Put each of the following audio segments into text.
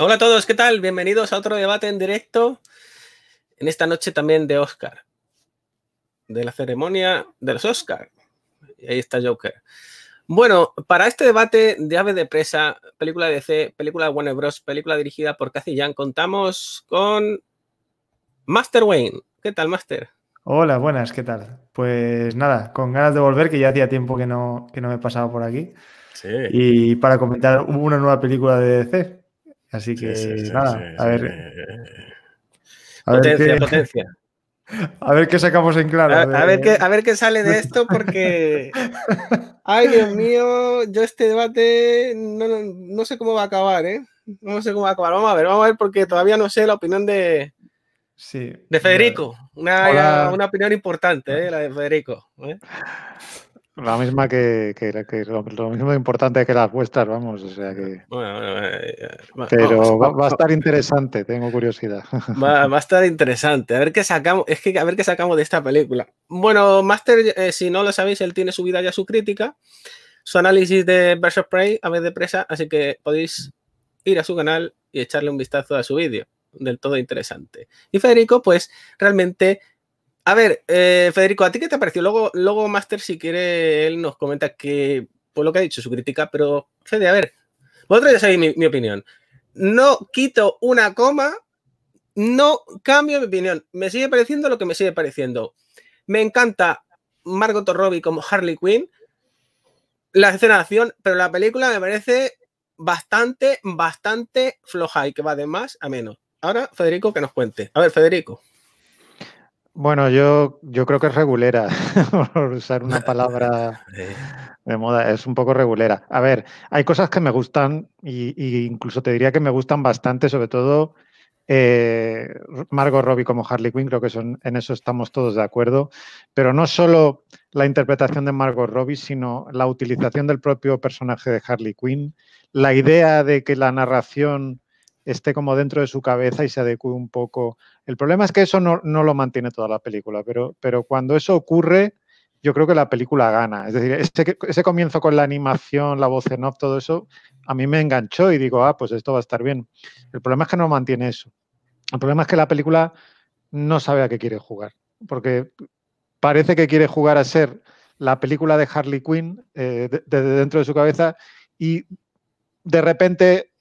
Hola a todos, ¿qué tal? Bienvenidos a otro debate en directo en esta noche también de Oscar, de la ceremonia de los Oscar. Ahí está Joker. Bueno, para este debate de Ave de Presa, película de DC, película de Warner Bros., película dirigida por Cathy Jan, contamos con Master Wayne. ¿Qué tal, Master? Hola, buenas, ¿qué tal? Pues nada, con ganas de volver, que ya hacía tiempo que no, me no me por aquí. Sí. Y para comentar una nueva película de DC, Así que nada, a ver. A potencia, qué, potencia. A ver qué sacamos en claro. A, ver, qué, sale de esto, porque. Ay, Dios mío, yo este debate no, sé cómo va a acabar, ¿eh? No sé cómo va a acabar. Vamos a ver, vamos a ver, porque todavía no sé la opinión de. De Federico. Una, opinión importante, ¿eh? La de Federico. ¿eh? La misma que, que lo, lo, mismo importante que las vuestras, vamos, o sea que... Eh, eh, pero va, a estar interesante, tengo curiosidad. Va, a estar interesante, a ver qué sacamos, es que a ver qué sacamos de esta película. Bueno, Master, eh, si no lo sabéis, él tiene vida ya su crítica, su análisis de Versus Prey, a vez de presa, así que podéis ir a su canal y echarle un vistazo a su vídeo, del todo interesante. Y Federico, pues realmente a ver, eh, Federico, ¿a ti qué te pareció? Luego, luego Master, si quiere, él nos comenta que, por pues, lo que ha dicho, su crítica, pero, Fede, a ver, vosotros ya sabéis mi, opinión. No quito una coma, no cambio mi opinión. Me sigue pareciendo lo que me sigue pareciendo. Me encanta Margot Robbie como Harley Quinn, la escena de acción, pero la película me parece bastante, bastante floja y que va de más a menos. Ahora, Federico, que nos cuente. A ver, Federico. Bueno, yo, yo creo que es regulera, por usar una palabra de moda, es un poco regulera. A ver, hay cosas que me gustan y, incluso te diría que me gustan bastante, sobre todo eh, Margot Robbie como Harley Quinn, creo que son, en eso estamos todos de acuerdo, pero no solo la interpretación de Margot Robbie, sino la utilización del propio personaje de Harley Quinn, la idea de que la narración esté como dentro de su cabeza y se adecue un poco. El problema es que eso no, lo mantiene toda la película, pero, pero cuando eso ocurre, yo creo que la película gana. Es decir, ese comienzo con la animación, la voz en off, todo eso, a mí me enganchó y digo, ah, pues esto va a estar bien. El problema es que no mantiene eso. El problema es que la película no sabe a qué quiere jugar, porque parece que quiere jugar a ser la película de Harley Quinn eh, desde dentro de su cabeza y de repente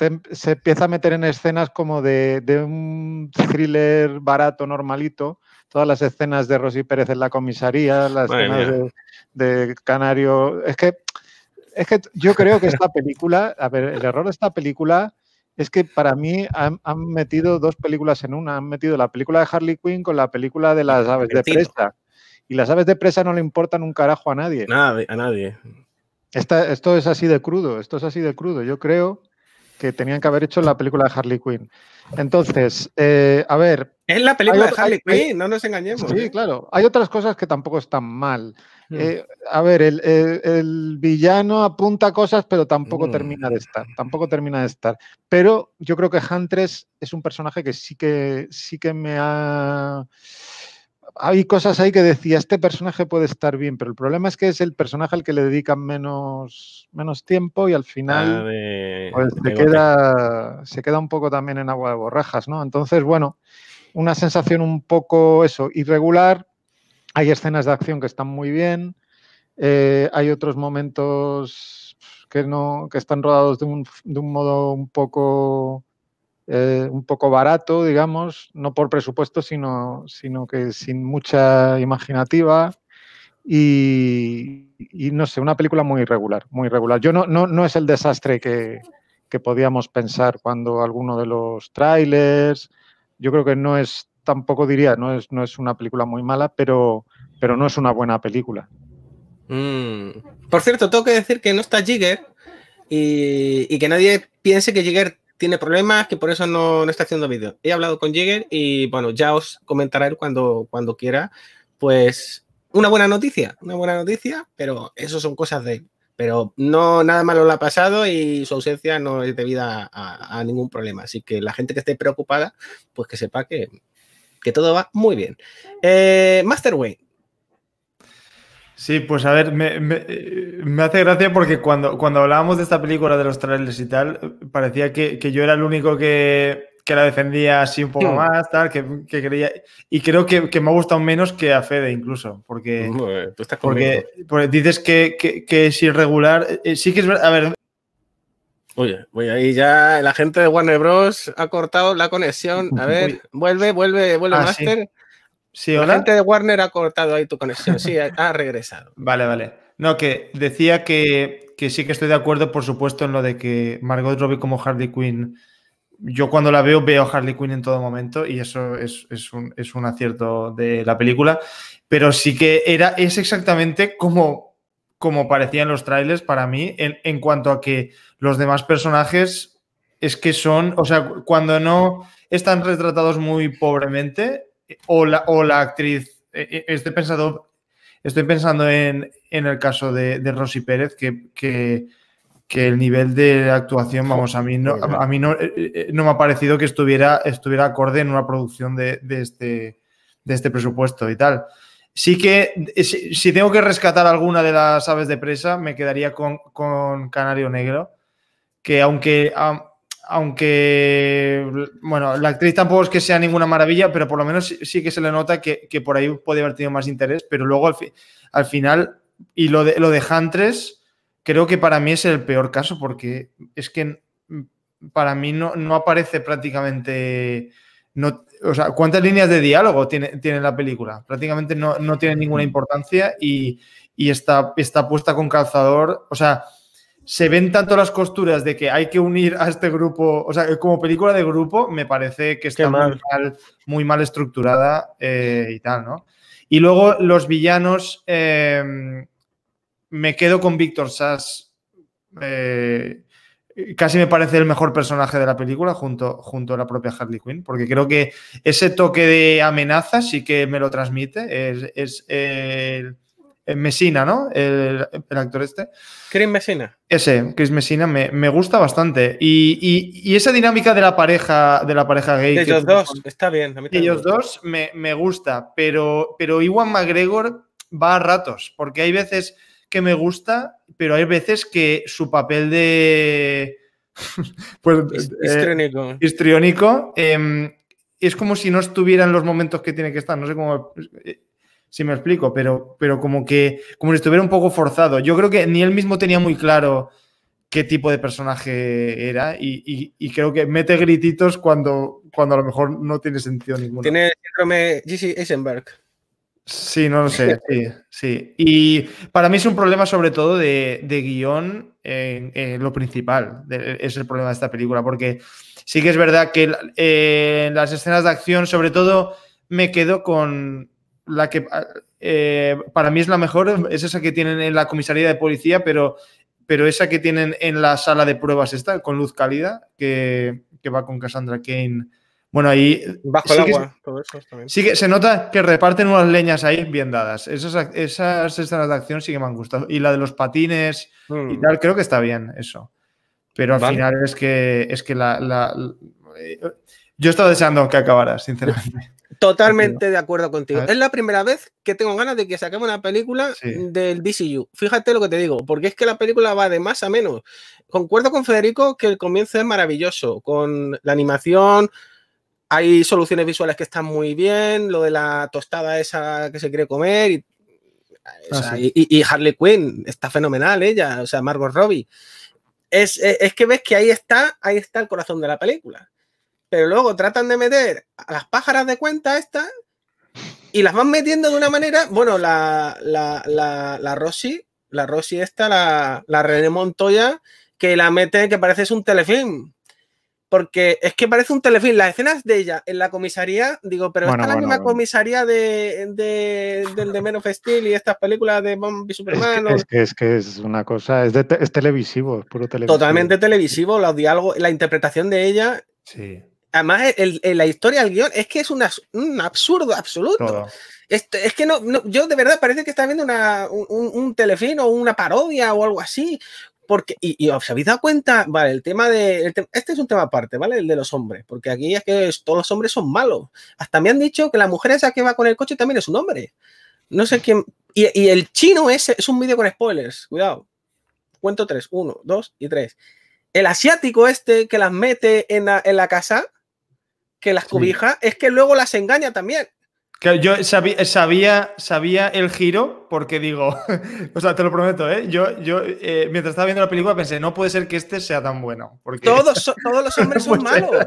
Em, se empieza a meter en escenas como de, un thriller barato, normalito. Todas las escenas de Rosy Pérez en la comisaría, las escenas de, Canario. Es que, es que yo creo que esta película, a ver, el error de esta película es que para mí han, metido dos películas en una. Han metido la película de Harley Quinn con la película de las aves de presa. Y las aves de presa no le importan un carajo a nadie. a nadie. esto es así de crudo, esto es así de crudo. Yo creo que tenían que haber hecho en la película de Harley Quinn. Entonces, eh, a ver. Es la película de Harley Quinn, no nos engañemos. Sí, claro. Hay otras cosas que tampoco están mal. Mm. Eh, a ver, el, villano apunta cosas, pero tampoco mm. termina de estar. Tampoco termina de estar. Pero yo creo que Huntress es un personaje que sí que sí que me ha hay cosas ahí que decía, este personaje puede estar bien, pero el problema es que es el personaje al que le dedican menos, menos tiempo y al final ah, pues, se, queda, se queda un poco también en agua de borrajas, ¿no? Entonces, bueno, una sensación un poco eso, irregular. Hay escenas de acción que están muy bien, eh, hay otros momentos que no, que están rodados de un, de un modo un poco eh, un poco barato, digamos, no por presupuesto, sino, sino que sin mucha imaginativa. Y, no sé, una película muy irregular, muy irregular. Yo no, no, no es el desastre que, podíamos pensar cuando alguno de los trailers. Yo creo que no es, tampoco diría, no es, no es una película muy mala, pero, pero no es una buena película. Mm. Por cierto, tengo que decir que no está Jigger y, y que nadie piense que Jigger tiene problemas, que por eso no, está haciendo vídeo. He hablado con Jigger y bueno, ya os comentará él cuando, cuando quiera. Pues una buena noticia, una buena noticia, pero eso son cosas de él. Pero no, nada malo le ha pasado y su ausencia no es debida a, ningún problema. Así que la gente que esté preocupada, pues que sepa que, que todo va muy bien. Eh, Master Masterway, Sí, pues a ver, me, hace gracia porque cuando, cuando hablábamos de esta película, de los trailers y tal, parecía que, yo era el único que, la defendía así un poco mm. más, tal, que, que creía. Y creo que, me ha gustado menos que a Fede incluso, porque, tú estás porque, porque, dices que, es irregular. Eh, sí que es verdad. A ver. Oye, voy ahí ya la gente de Warner Bros. ha cortado la conexión. A ver, vuelve, vuelve, vuelve, ah, Master. ¿Sí, de Warner ha cortado ahí tu conexión. Sí, ha regresado. vale, vale. No, que decía que, que, sí que estoy de acuerdo, por supuesto, en lo de que Margot Robbie como Harley Quinn. Yo cuando la veo, veo Harley Quinn en todo momento y eso es, un, acierto de la película. Pero sí que era, es exactamente como, como parecían los trailers para mí, en, en cuanto a que los demás personajes es que son, o sea, cuando no están retratados muy pobremente, eh, o la, actriz, eh, eh, estoy pensando, estoy pensando en, el caso de, de Rosy Pérez, que, el nivel de actuación, vamos, a mí no, a, mí no, me ha parecido que estuviera, estuviera acorde en una producción de, este, de este presupuesto y tal. Sí que, si, tengo que rescatar alguna de las aves de presa, me quedaría con, con Canario Negro, que aunque aunque, bueno, la actriz tampoco es que sea ninguna maravilla, pero por lo menos sí, que se le nota que, por ahí puede haber tenido más interés, pero luego al, final, y lo de, lo de Huntress, creo que para mí es el peor caso, porque es que mm, para mí no, aparece prácticamente... No, o sea, ¿cuántas líneas de diálogo tiene, tiene la película? Prácticamente no, tiene ninguna importancia y, y está, está puesta con calzador. O sea, se ven tanto las costuras de que hay que unir a este grupo, o sea, como película de grupo, me parece que está Muy, mal, estructurada eh, y tal, ¿no? Y luego los villanos, eh, me quedo con Víctor Sass. Eh, casi me parece el mejor personaje de la película junto, junto a la propia Harley Quinn, porque creo que ese toque de amenaza sí que me lo transmite. es el eh, Messina, ¿no? El, actor este. Chris Messina. Ese, Chris Messina, me, gusta bastante. Y, esa dinámica de la pareja, de la pareja gay. De ellos dos, está bien. A ellos dos me, gusta, pero, pero Iwan McGregor va a ratos, porque hay veces que me gusta, pero hay veces que su papel de... pues, eh, histriónico. Em, es como si no estuviera los momentos que tiene que estar. No sé cómo si me explico, pero, pero como que como estuviera un poco forzado. Yo creo que ni él mismo tenía muy claro qué tipo de personaje era y, creo que mete grititos cuando, cuando a lo mejor no tiene sentido ninguno. Tiene síndrome Jesse Eisenberg. Sí, no lo sé, sí, sí. Y para mí es un problema sobre todo de, guión, lo principal, es el problema de esta película, porque sí que es verdad que en eh, las escenas de acción, sobre todo, me quedo con, la que ah, eh, para mí es la mejor, es esa que tienen en la comisaría de policía, pero, pero esa que tienen en la sala de pruebas está, con luz cálida, que, va con Cassandra Kane. Bueno, ahí. Bajo el agua, Sí se nota que reparten unas leñas ahí bien dadas. Esas, esas escenas de acción sí que me han gustado. Y la de los patines y mm. tal, creo que está bien eso. Pero al final es que, es que la, la. Eh, yo estaba deseando que acabara, sinceramente. Totalmente de acuerdo contigo. Es la primera vez que tengo ganas de que saquemos una película del DCU. Fíjate lo que te digo, porque es que la película va de más a menos. Concuerdo con Federico que el comienzo es maravilloso, con la animación, hay soluciones visuales que están muy bien, lo de la tostada esa que se quiere comer y, ah, Harley Quinn está fenomenal ella, o sea, Margot Robbie. Es, es, que ves que ahí está, ahí está el corazón de la película pero luego tratan de meter a las pájaras de cuenta estas y las van metiendo de una manera. Bueno, la, la, la, la Rosy, la Rosy esta, la, René Montoya, que la mete, que parece es un telefilm. Porque es que parece un telefilm. Las escenas de ella en la comisaría, digo, pero es la misma comisaría de, de, del de Men y estas películas de Bombi Superman. Es que, es una cosa, es, televisivo, es puro televisivo. Totalmente televisivo, los diálogos, la interpretación de ella. Sí además la historia del guión es que es un absurdo absoluto. Este, es que no, yo de verdad parece que está viendo un, un telefilm o una parodia o algo así. Porque, y, os habéis dado cuenta, vale, el tema de. este es un tema aparte, ¿vale? El de los hombres, porque aquí es que todos los hombres son malos. Hasta me han dicho que la mujer esa que va con el coche también es un hombre. No sé quién. Y, y el chino ese es un vídeo con spoilers, cuidado. Cuento tres: uno, dos y tres. El asiático este que las mete en en la casa que las cubija, es que luego las engaña también. Que yo sabía, sabía, el giro porque digo, o sea, te lo prometo, ¿eh? yo, yo eh, mientras estaba viendo la película pensé, no puede ser que este sea tan bueno. Porque... Todos, los hombres son malos.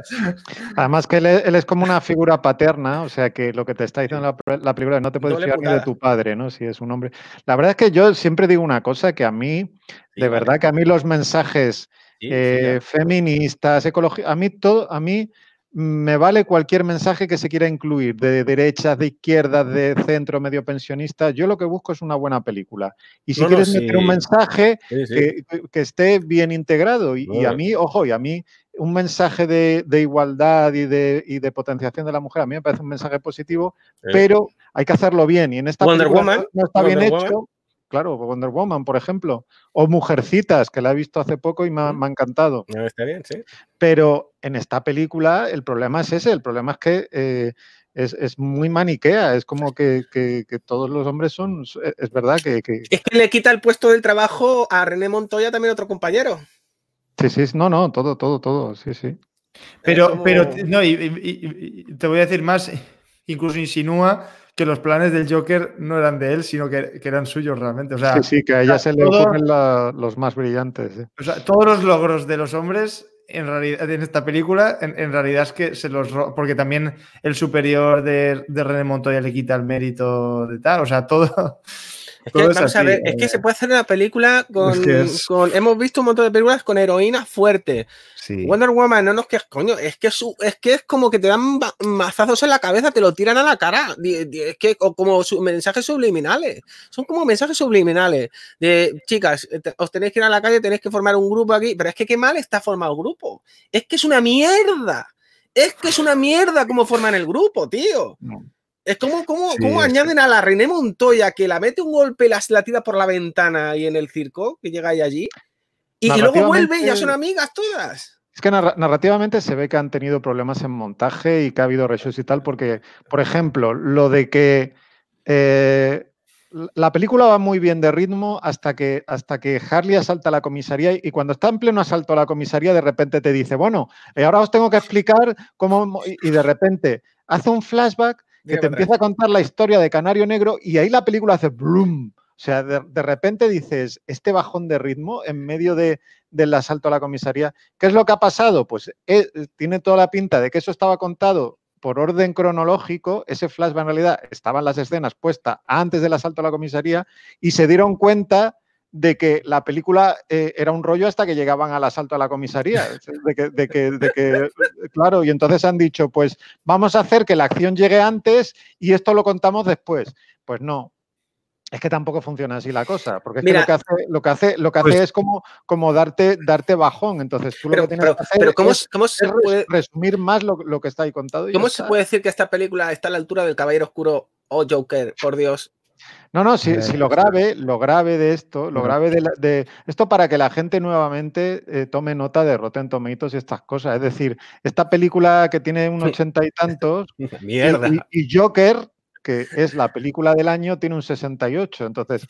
Además que él, es como una figura paterna, o sea, que lo que te está diciendo la, primera película, no te puedes fiar ni de tu padre, ¿no? Si es un hombre. La verdad es que yo siempre digo una cosa, que a mí, de verdad, que a mí los mensajes eh, feministas, ecológicos, a mí todo, a mí me vale cualquier mensaje que se quiera incluir, de derechas, de izquierdas, de centro, medio pensionista. Yo lo que busco es una buena película. Y si quieres meter un mensaje Que, esté bien integrado. Y, a mí, ojo, y a mí un mensaje de, igualdad y de, potenciación de la mujer, a mí me parece un mensaje positivo, pero hay que hacerlo bien. Y en esta película no está bien hecho claro, Wonder Woman, por ejemplo, o Mujercitas, que la he visto hace poco y me ha, encantado. está bien, sí. Pero en esta película el problema es ese, el problema es que eh, es, muy maniquea, es como que, todos los hombres son, eh, es verdad que, Es que le quita el puesto del trabajo a René Montoya, también otro compañero. Sí, sí, no, no, todo, todo, todo, sí, sí. Pero, pero, no, y, te voy a decir más, incluso insinúa que los planes del Joker no eran de él, sino que, eran suyos realmente. O sí, que a ella se le ponen los más brillantes. todos los logros de los hombres en realidad en esta película, en, realidad es que se los porque también el superior de, René Montoya le quita el mérito de tal. O sea, todo. Es que, es que se puede hacer una película con, Hemos visto un montón de películas con heroínas fuertes. Wonder Woman, no nos que coño, es que es, es que es como que te dan mazazos en la cabeza, te lo tiran a la cara, es que o como mensajes subliminales, son como mensajes subliminales de chicas, os tenéis que ir a la calle, tenéis que formar un grupo aquí, pero es que qué mal está formado el grupo, es que es una mierda, es que es una mierda cómo forman el grupo, tío. Es como, como, como añaden a la René Montoya que la mete un golpe y la, tira por la ventana y en el circo, que llega ahí allí. Y, y, luego vuelve y ya son amigas todas. Es que narrativamente se ve que han tenido problemas en montaje y que ha habido reshoots y tal, porque, por ejemplo, lo de que eh, la película va muy bien de ritmo hasta que, hasta que Harley asalta a la comisaría y cuando está en pleno asalto a la comisaría de repente te dice, bueno, eh, ahora os tengo que explicar cómo... Y de repente hace un flashback que te empieza a contar la historia de Canario Negro y ahí la película hace bloom. O sea, de, repente dices, este bajón de ritmo en medio de, del asalto a la comisaría, ¿qué es lo que ha pasado? Pues eh, eh, tiene toda la pinta de que eso estaba contado por orden cronológico, ese flashback en realidad estaban las escenas puestas antes del asalto a la comisaría y se dieron cuenta de que la película eh, era un rollo hasta que llegaban al asalto a la comisaría. De claro, y entonces han dicho, pues vamos a hacer que la acción llegue antes y esto lo contamos después. Pues no, es que tampoco funciona así la cosa, porque lo que hace, pues es como, darte, darte bajón. Entonces tú lo que tienes que hacer es, se puede, resumir más lo, que está ahí contado. Y ¿Cómo se puede decir que esta película está a la altura del Caballero Oscuro o Joker? Por Dios. No, no, si, lo grave, lo grave de esto, lo mm. grave de, esto para que la gente nuevamente eh, tome nota de Rotten Tomatoes y estas cosas. Es decir, esta película que tiene un ochenta y tantos y, Joker que es la película del año, tiene un 68. Entonces,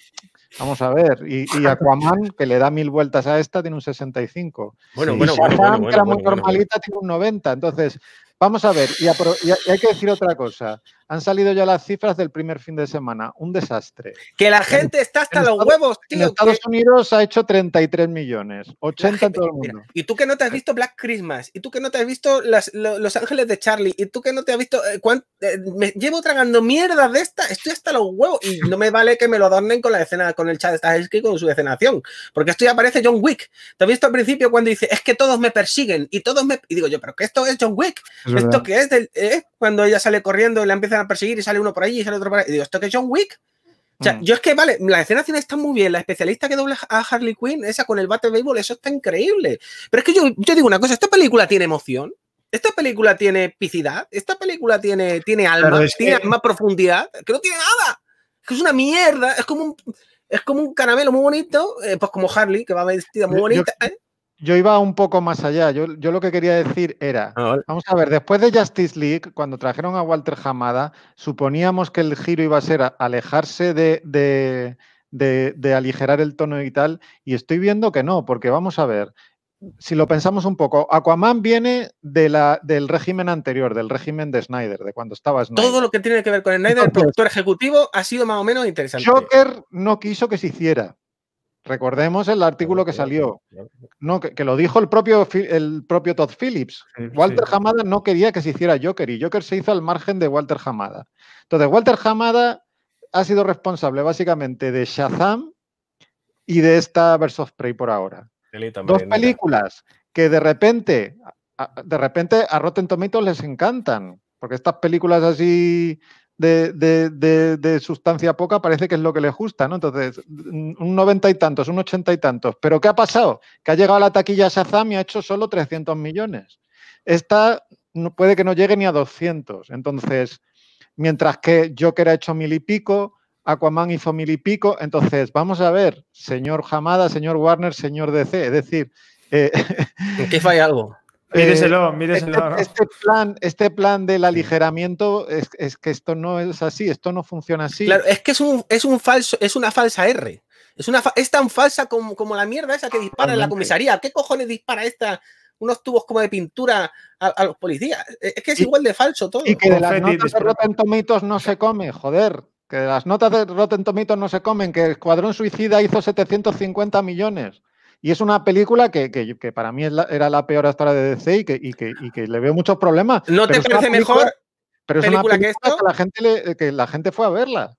vamos a ver. Y, Aquaman, que le da mil vueltas a esta, tiene un 65. Bueno, y bueno, que era muy normalita, tiene un 90. Entonces, Vamos a ver, y, hay que decir otra cosa. Han salido ya las cifras del primer fin de semana. Un desastre. Que la gente está hasta los huevos, tío. En Estados Unidos ha hecho 33 millones, 80 en todo el mundo. y tú que no te has visto Black Christmas, y tú que no te has visto Los Ángeles de Charlie, y tú que no te has visto. Eh, eh, me llevo tragando mierda de esta, estoy hasta los huevos, y no me vale que me lo adornen con la escena, con el chat de y con su decenación. porque esto ya parece John Wick. ¿Te he visto al principio cuando dice es que todos me persiguen y todos me. Y digo yo, pero que esto es John Wick. ¿Esto qué es? ¿eh? Cuando ella sale corriendo y la empiezan a perseguir y sale uno por allí y sale otro por ahí. Y digo, ¿esto qué es John Wick? O sea, mm. yo es que, vale, la escena final está muy bien. La especialista que dobla a Harley Quinn, esa con el bate de béisbol, eso está increíble. Pero es que yo, yo digo una cosa, esta película tiene emoción, esta película tiene epicidad, esta película tiene, tiene alma, tiene más profundidad, que no tiene nada. Que es una mierda, es como un, es como un caramelo muy bonito, eh, pues como Harley, que va vestida muy bonita. ¿eh? Yo iba un poco más allá. Yo, lo que quería decir era, ah, vamos a ver, después de Justice League, cuando trajeron a Walter Hamada, suponíamos que el giro iba a ser alejarse de, aligerar el tono y tal, y estoy viendo que no, porque vamos a ver, si lo pensamos un poco, Aquaman viene de la, del régimen anterior, del régimen de Snyder, de cuando estaba Snyder. Todo lo que tiene que ver con Snyder, el productor ejecutivo, ha sido más o menos interesante. Joker no quiso que se hiciera. Recordemos el artículo que salió. No, que, lo dijo el propio, el propio Todd Phillips. Walter Hamada no quería que se hiciera Joker y Joker se hizo al margen de Walter Hamada. Entonces, Walter Hamada ha sido responsable básicamente de Shazam y de esta Versus of Prey por ahora. Dos películas que de repente, de repente a Rotten Tomatoes les encantan, porque estas películas así de, sustancia poca parece que es lo que le gusta, ¿no? Entonces, un noventa y tantos, un ochenta y tantos. ¿Pero qué ha pasado? Que ha llegado a la taquilla Shazam y ha hecho solo 300 millones. Esta no, puede que no llegue ni a 200. Entonces, mientras que Joker ha hecho mil y pico, Aquaman hizo mil y pico. Entonces, vamos a ver, señor Hamada, señor Warner, señor DC. Es decir... Eh, ¿En qué falla algo? Míreselo, eh, míreselo. Este, este, plan, este plan del aligeramiento es, que esto no es así, esto no funciona así. es que es un, es un falso, es una falsa R. Es, una, es tan falsa como, la mierda esa que dispara en la comisaría. ¿Qué cojones dispara esta? Unos tubos como de pintura a, los policías. Es que es igual de falso todo. Y que de las notas de Rotten Tomatoes no se come, joder. Que de las notas de Rotten tomitos no se comen, que el Escuadrón Suicida hizo 750 millones. Y es una película que, que, para mí era la peor hasta ahora de DC y que, y que, y que le veo muchos problemas. ¿No te parece mejor pero película, película que, esta? la gente eh, que la gente fue a verla.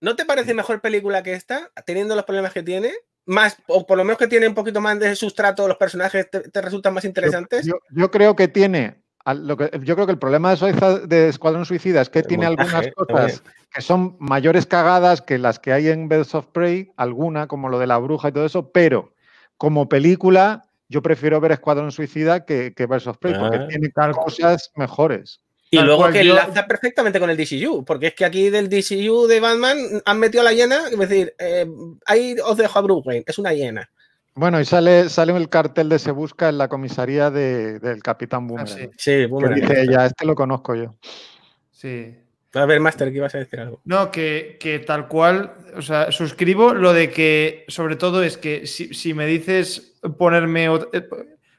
¿No te parece mejor película que esta, teniendo los problemas que tiene? Más, o por lo menos que tiene un poquito más de sustrato, los personajes te, resultan más interesantes. Yo, creo que tiene. Lo que, yo creo que el problema de, de Escuadrón Suicida es que tiene algunas cosas que son mayores cagadas que las que hay en Birds of Prey, alguna, como lo de la bruja y todo eso, pero como película, yo prefiero ver Escuadrón Suicida que, que Versus Prey, porque ah. tiene cosas mejores. Y luego que enlaza perfectamente con el DCU, porque es que aquí del DCU de Batman han metido a la hiena, es decir, eh, ahí os dejo a Bruce Wayne, es una hiena. Bueno, y sale, sale el cartel de Se Busca en la comisaría del Capitán ah, Boomerang. sí, sí Dice ella, este lo conozco yo. Sí, a ver, Master, que ibas a decir algo. No, que, tal cual, o sea, suscribo lo de que, sobre todo, es que si, me dices ponerme, eh,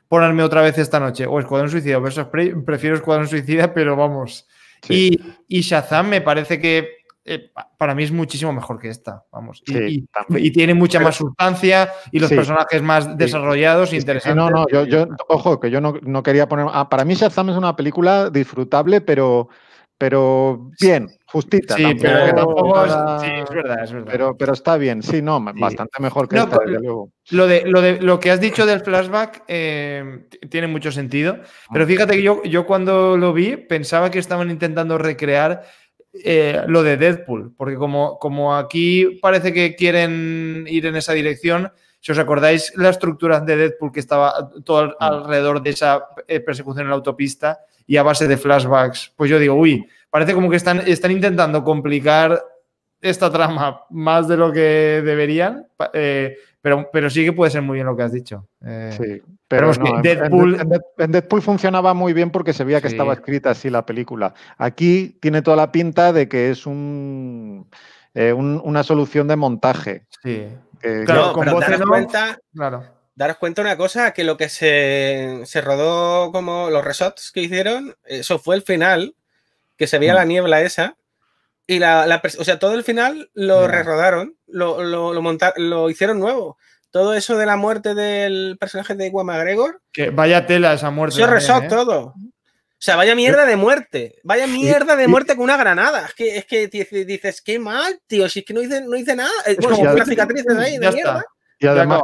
ponerme otra vez esta noche, o oh, Escuadrón Suicida Versus Prey, prefiero Escuadrón Suicida, pero vamos. Y, Shazam me parece que eh, para mí es muchísimo mejor que esta, vamos. y, tiene mucha más sustancia y los personajes más desarrollados e interesantes. No, no, yo, yo, ojo, que yo no, quería poner. Ah, para mí Shazam es una película disfrutable, pero pero bien, justita. Sí, pero está bien, sí, no, bastante mejor que Lo que has dicho del flashback eh, tiene mucho sentido, pero fíjate que yo, cuando lo vi pensaba que estaban intentando recrear eh, lo de Deadpool, porque como, como aquí parece que quieren ir en esa dirección, si os acordáis la estructura de Deadpool que estaba todo mm. alrededor de esa eh, persecución en la autopista y a base de flashbacks, pues yo digo, uy, parece como que están, están intentando complicar esta trama más de lo que deberían, eh, pero, pero sí que puede ser muy bien lo que has dicho. Eh. sí, pero, es que Deadpool... En, Deadpool funcionaba muy bien porque se veía que estaba escrita así la película. Aquí tiene toda la pinta de que es una solución de montaje. Sí claro, con pero daros cuenta, Daros cuenta una cosa, que lo que se, rodó como los resorts que hicieron, eso fue el final, que se veía mm. la niebla esa. Y la, sea, todo el final lo re-rodaron, lo, lo hicieron nuevo todo eso de la muerte del personaje de Guamagregor. Que vaya tela esa muerte. Yo también, ¿eh? todo. O sea, vaya mierda de muerte. Vaya mierda de muerte con una granada. Es que, es que dices, qué mal, tío. Si es que no hice, no hice nada. Eh, es bueno, como, una cicatriz ahí, de mierda. Y además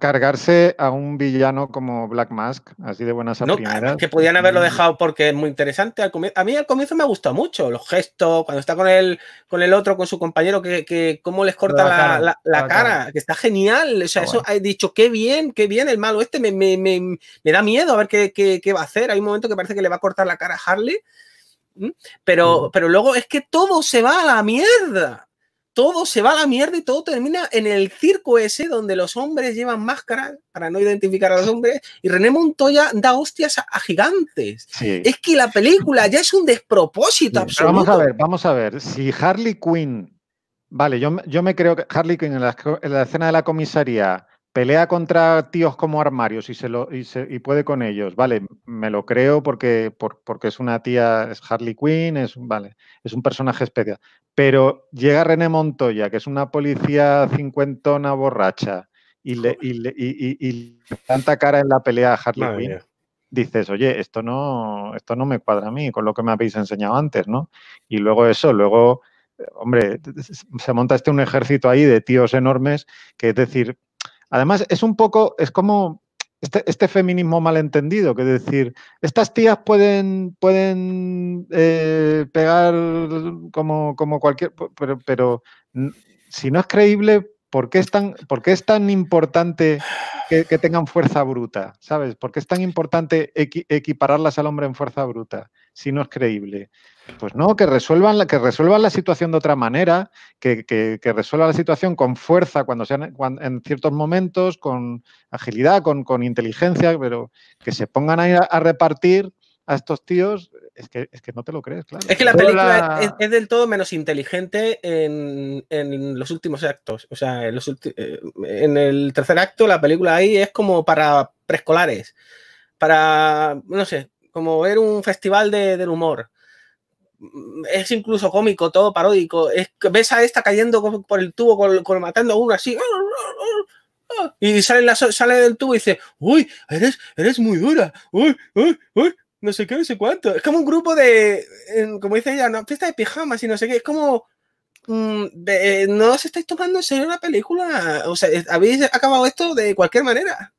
cargarse a un villano como Black Mask, así de buenas a primeras. Que podían haberlo mm. dejado porque es muy interesante. A mí al comienzo me ha gustado mucho los gestos, cuando está con el, con el otro, con su compañero, que, que cómo les corta la, cara, que está genial. O sea, eso he dicho, qué bien, qué bien el malo este, me, me, da miedo a ver qué, va a hacer. Hay un momento que parece que le va a cortar la cara a Harley. Pero, mm. pero, luego es que todo se va a la mierda todo se va a la mierda y todo termina en el circo ese donde los hombres llevan máscaras para no identificar a los hombres y René Montoya da hostias a, gigantes. Es que la película ya es un despropósito absoluto. Vamos a ver, vamos a ver. Si Harley Quinn, vale, yo, yo me creo que Harley Quinn en la escena de la comisaría pelea contra tíos como armarios y, se lo, y, y puede con ellos, vale, me lo creo porque, porque es una tía, es Harley Quinn, es, vale, es un personaje especial. Pero llega René Montoya, que es una policía cincuentona borracha, y le, y tanta cara en la pelea a Harley Quinn. Dices, oye, esto no, esto no me cuadra a mí con lo que me habéis enseñado antes, ¿no? Y luego eso, luego, hombre, se monta este un ejército ahí de tíos enormes que es decir, Además, es un poco, es como este, este feminismo malentendido, que es decir, estas tías pueden, pueden eh, pegar como, cualquier, pero, si no es creíble, ¿por qué es tan, es tan importante que, tengan fuerza bruta? ¿Sabes? ¿Por qué es tan importante equipararlas al hombre en fuerza bruta si no es creíble? Pues no, que resuelvan, que la situación de otra manera, que, que, resuelvan la situación con fuerza cuando sean en ciertos momentos, con agilidad, con, inteligencia, pero que se pongan a a, a repartir a estos tíos, es que, no te lo crees, claro. Es que la película Es, del todo menos inteligente en, los últimos actos. O sea, eh, en, el tercer acto la película ahí es como para preescolares, para, no sé, como ver un festival de, del humor. Mm, es incluso cómico, todo paródico. Es, ves a esta cayendo por el tubo, con, matando a uno así. Ah, ah, ah, y sale, la, sale del tubo y dice, uy, eres, eres muy dura. Uy, uy, uy, no sé qué, no sé cuánto. Es como un grupo de, como dice ella, no fiesta de pijamas y no sé qué. Es como, mm, eh, no os estáis tomando en serio la película. O sea, habéis acabado esto de cualquier manera.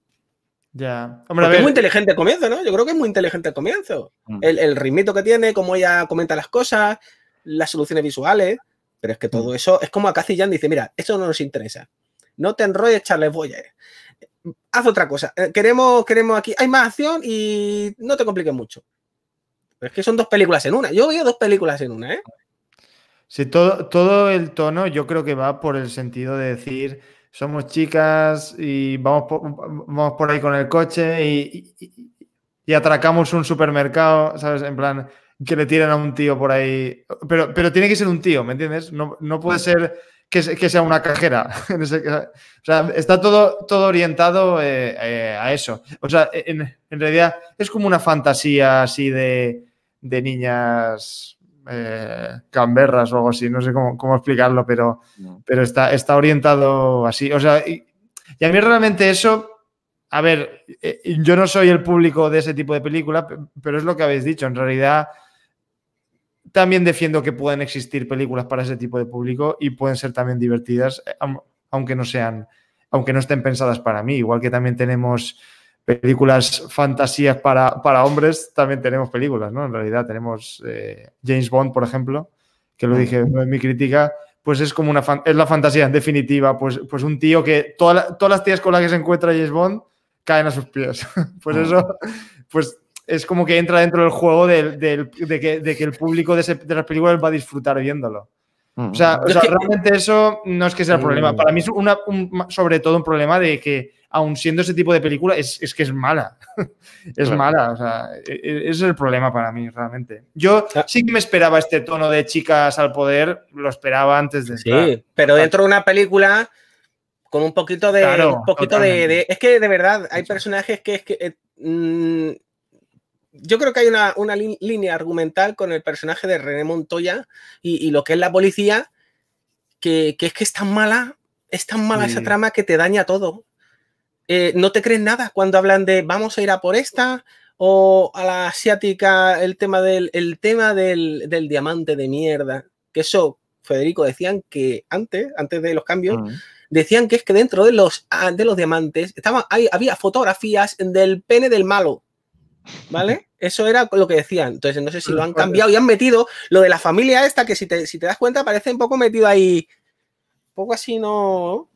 Ya. Es muy inteligente el comienzo, ¿no? Yo creo que es muy inteligente mm. el comienzo. El, ritmito que tiene, cómo ella comenta las cosas, las soluciones visuales. Pero es que todo mm. eso es como a Cassie Jan dice: Mira, eso no nos interesa. No te enrolles, Charles Boyer. Haz otra cosa. Eh, queremos, queremos aquí. Hay más acción y no te compliques mucho. Pero es que son dos películas en una. Yo veo dos películas en una, ¿eh? Sí, todo, todo el tono yo creo que va por el sentido de decir somos chicas y vamos por, vamos por ahí con el coche y, atracamos un supermercado, ¿sabes? En plan, que le tiren a un tío por ahí. Pero, pero tiene que ser un tío, ¿me entiendes? No, puede ser que, sea una cajera. o sea, está todo, todo orientado eh, eh, a eso. O sea, en, realidad es como una fantasía así de, de niñas eh, camberras o algo así, no sé cómo, explicarlo, pero, pero está, está orientado así. O sea, y, a mí realmente eso, a ver, eh, yo no soy el público de ese tipo de película, pero es lo que habéis dicho, en realidad también defiendo que pueden existir películas para ese tipo de público y pueden ser también divertidas, eh, aunque no sean, aunque no estén pensadas para mí, igual que también tenemos películas fantasías para, para hombres, también tenemos películas, ¿no? En realidad tenemos eh, James Bond, por ejemplo, que lo dije en mi crítica, pues es como una es la fantasía en definitiva, pues, pues un tío que todas las tías con las que se encuentra James Bond caen a sus pies. pues ah. eso, pues es como que entra dentro del juego de, que, el público de, las películas va a disfrutar viéndolo. Mm. O sea, realmente eso no es que sea el problema. Mm. Para mí es sobre todo un problema de que aun siendo ese tipo de película, es, que es mala. es mala, e, e, ese es el problema para mí, realmente. Yo ah. sí que me esperaba este tono de chicas al poder, lo esperaba antes de... Sí, pero dentro de una película con un poquito de... poquito de, Es que de verdad, hay personajes que es que... Eh, mm, yo creo que hay una, línea argumental con el personaje de René Montoya y, lo que es la policía, que, es que es tan mala, es tan mala esa trama que te daña todo. Eh, no te crees nada cuando hablan de vamos a ir a por esta o a la asiática, el tema del, tema del, diamante de mierda. Que eso, Federico, decían que antes, antes de los cambios, mm. decían que es que dentro de los, ah, de los diamantes había fotografías del pene del malo. ¿Vale? Eso era lo que decían. Entonces, no sé si lo han cambiado y han metido lo de la familia esta, que si te, si te das cuenta, parece un poco metido ahí así no.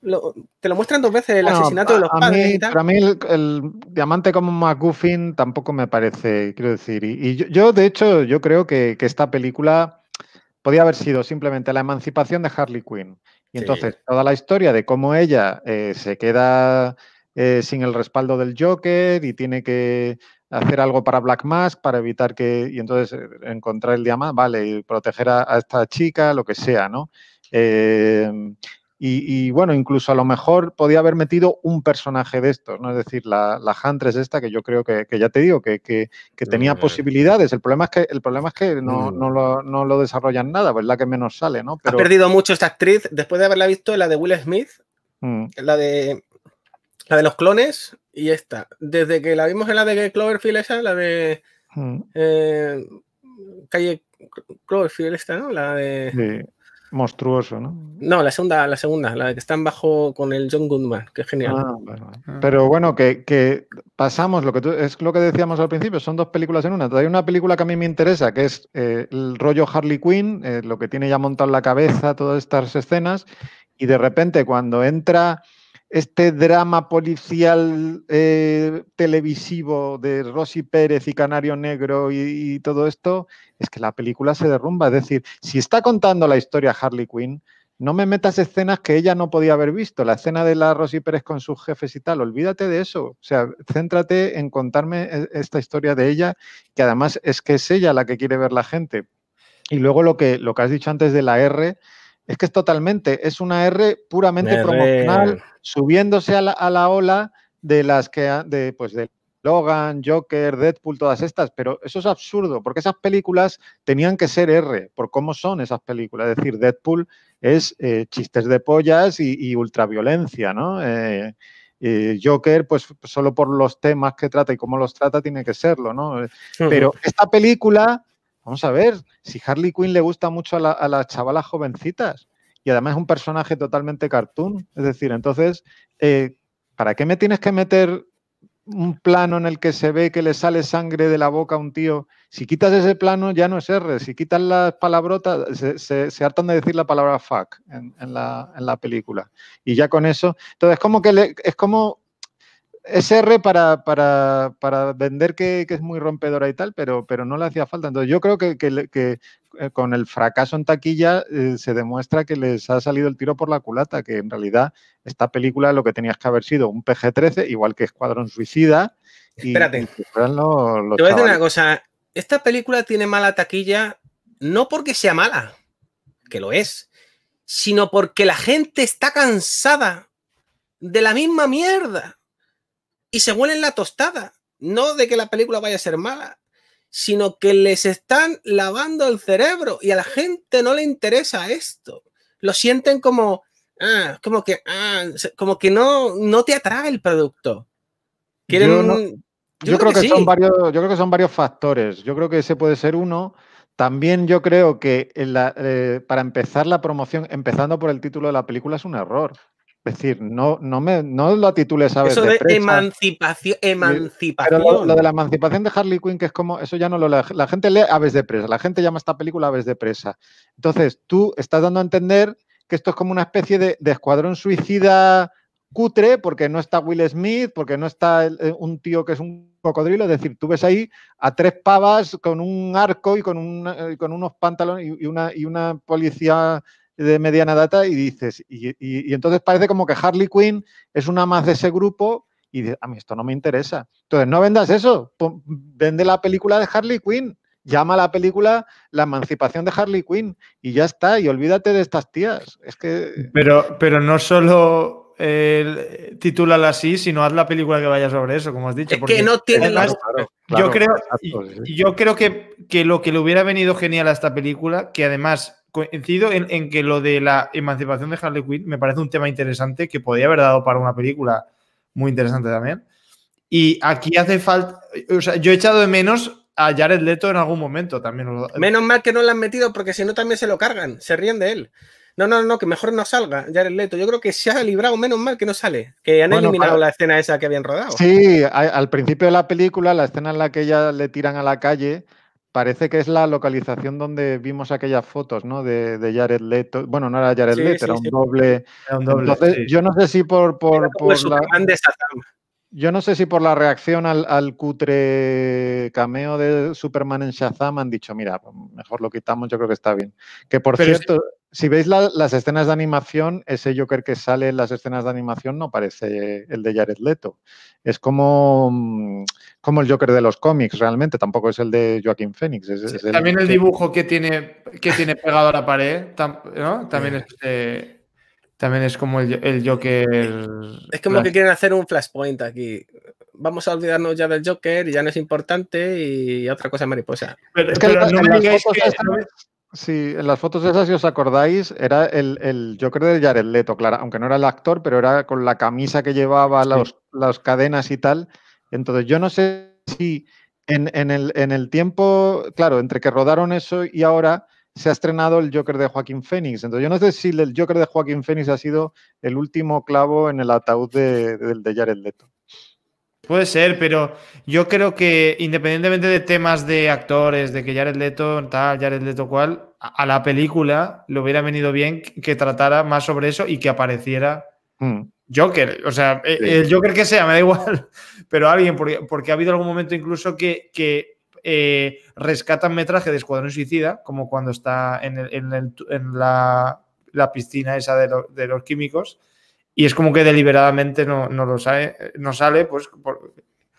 te lo muestran dos veces el asesinato de los padres. y tal. Para mí, el, diamante como McGuffin tampoco me parece, quiero decir. Y, yo, de hecho, yo creo que, esta película podía haber sido simplemente la emancipación de Harley Quinn. Y entonces, toda la historia de cómo ella eh, se queda eh, sin el respaldo del Joker y tiene que hacer algo para Black Mask para evitar que. Y entonces eh, encontrar el diamante, vale, y proteger a esta chica, lo que sea, ¿no? Em, y, bueno, incluso a lo mejor podía haber metido un personaje de estos, ¿no? Es decir, la, la Huntress esta, que yo creo que, ya te digo, que, tenía posibilidades. El problema es que, el problema es que mm. no, lo, desarrollan nada, pues la que menos sale, ¿no? Ha perdido mucho esta actriz después de haberla visto en la de Will Smith, mm. la de la de los clones y esta. Desde que la vimos en la de Cloverfield esa, la de mm. eh, calle Cloverfield esta, ¿no? La de monstruoso, ¿no? No, la segunda, la segunda, la que están bajo con el John Goodman, que es genial. Ah, ah. Pero bueno, que, pasamos, lo que es lo que decíamos al principio, son dos películas en una. Hay una película que a mí me interesa, que es eh, el rollo Harley Quinn, eh, lo que tiene ya montado en la cabeza, todas estas escenas, y de repente cuando entra este drama policial eh, televisivo de Rosy Pérez y Canario Negro y, todo esto, es que la película se derrumba. Es decir, si está contando la historia Harley Quinn, no me metas escenas que ella no podía haber visto. La escena de la Rosy Pérez con sus jefes y tal, olvídate de eso. O sea, céntrate en contarme eh, esta historia de ella, que además es que es ella la que quiere ver la gente. Y luego lo que, lo que has dicho antes de la R, es que es totalmente, es una R puramente promocional, subiéndose a la, ola de las que, de, pues de Logan, Joker, Deadpool, todas estas, pero eso es absurdo, porque esas películas tenían que ser R, por cómo son esas películas. Es decir, Deadpool es eh, chistes de pollas y, ultraviolencia, ¿no? Eh, eh, Joker, pues solo por los temas que trata y cómo los trata, tiene que serlo, ¿no? Pero esta película Vamos a ver, si Harley Quinn le gusta mucho a, las chavalas jovencitas y además es un personaje totalmente cartoon, es decir, entonces, eh, ¿para qué me tienes que meter un plano en el que se ve que le sale sangre de la boca a un tío? Si quitas ese plano ya no es R, si quitas las palabrotas, se, hartan de decir la palabra fuck en, la, película. Y ya con eso, entonces como que le, es como SR para, para, para vender que, es muy rompedora y tal, pero, pero no le hacía falta. Entonces yo creo que, eh, con el fracaso en taquilla eh, se demuestra que les ha salido el tiro por la culata, que en realidad esta película lo que tenías que haber sido un PG-13, igual que Escuadrón Suicida. Espérate. Te voy a decir una cosa. Esta película tiene mala taquilla no porque sea mala, que lo es, sino porque la gente está cansada de la misma mierda y se huelen la tostada. No de que la película vaya a ser mala, sino que les están lavando el cerebro y a la gente no le interesa esto. Lo sienten como, ah, como que, ah, como que no, no te atrae el producto. yo, creo, que, son varios, yo creo que son varios factores. Yo creo que ese puede ser uno. También yo creo que la, eh, para empezar la promoción, empezando por el título de la película, es un error. Es decir, no, no, me, no lo titules, ¿sabes? Eso de, emancipación, emancipación. lo, de la emancipación de Harley Quinn, que es como, eso ya no lo... La, la gente lee Aves de Presa, la gente llama esta película Aves de Presa. Entonces, tú estás dando a entender que esto es como una especie de, escuadrón suicida cutre, porque no está Will Smith, porque no está eh, un tío que es un cocodrilo. Es decir, tú ves ahí a tres pavas con un arco y con, un, eh, con unos pantalones y una, y una policía de mediana data y dices, y, entonces parece como que Harley Quinn es una más de ese grupo y a mí esto no me interesa. Entonces, no vendas eso, vende la película de Harley Quinn, llama la película La emancipación de Harley Quinn y ya está, y olvídate de estas tías. Es que... Pero, pero no solo... Eh, titúlala así, sino haz la película que vaya sobre eso, como has dicho. porque que no tiene yo creo, yo creo que, que lo que le hubiera venido genial a esta película, que además coincido en, que lo de la emancipación de Harley Quinn me parece un tema interesante que podría haber dado para una película muy interesante también. Y aquí hace falta, o sea, yo he echado de menos a Jared Leto en algún momento también. Menos mal que no lo han metido porque si no también se lo cargan, se ríen de él. No, no, no, que mejor no salga Jared Leto. Yo creo que se ha librado, menos mal que no sale. Que han eliminado la escena esa que habían rodado. Sí, al principio de la película, la escena en la que ya le tiran a la calle, Parece que es la localización donde vimos aquellas fotos, ¿no? De, Jared Leto. Bueno, no era Jared Leto, era, un doble. yo no sé si por, por, por la... Yo no sé si por la reacción al, al, cutre cameo de Superman en Shazam han dicho, mira, mejor lo quitamos, yo creo que está bien. Que por cierto, si veis las escenas de animación, ese Joker que sale en las escenas de animación no parece el de Jared Leto. Es como, mm, como el Joker de los cómics, realmente. Tampoco es el de Joaquín Phoenix. también el dibujo que tiene, que tiene pegado a la pared, ¿no? También es, eh, también es como el, Joker. Es como que quieren hacer un flashpoint aquí vamos a olvidarnos ya del Joker y ya no es importante y otra cosa mariposa. es que Sí, en las fotos esas, si os acordáis, era el, el yo de Jared Leto, claro, aunque no era el actor, pero era con la camisa que llevaba, las, las cadenas y tal. Entonces, yo no sé si en, en, el, en, el, tiempo, claro, entre que rodaron eso y ahora se ha estrenado el Joker de Joaquín Phoenix. Entonces, yo no sé si el Joker de Joaquín Phoenix ha sido el último clavo en el ataúd de, del de Jared Leto. Puede ser, pero yo creo que independientemente de temas de actores, de que Jared Leto tal, Jared Leto cual, a, la película le hubiera venido bien que, tratara más sobre eso y que apareciera hmm. Joker. O sea, e, el Joker que sea, me da igual, pero alguien, porque, ha habido algún momento incluso que, que eh, rescatan metraje de Escuadrón Suicida, como cuando está en, la, piscina esa de, de los químicos y es como que deliberadamente no, lo sale, eh, no sale, pues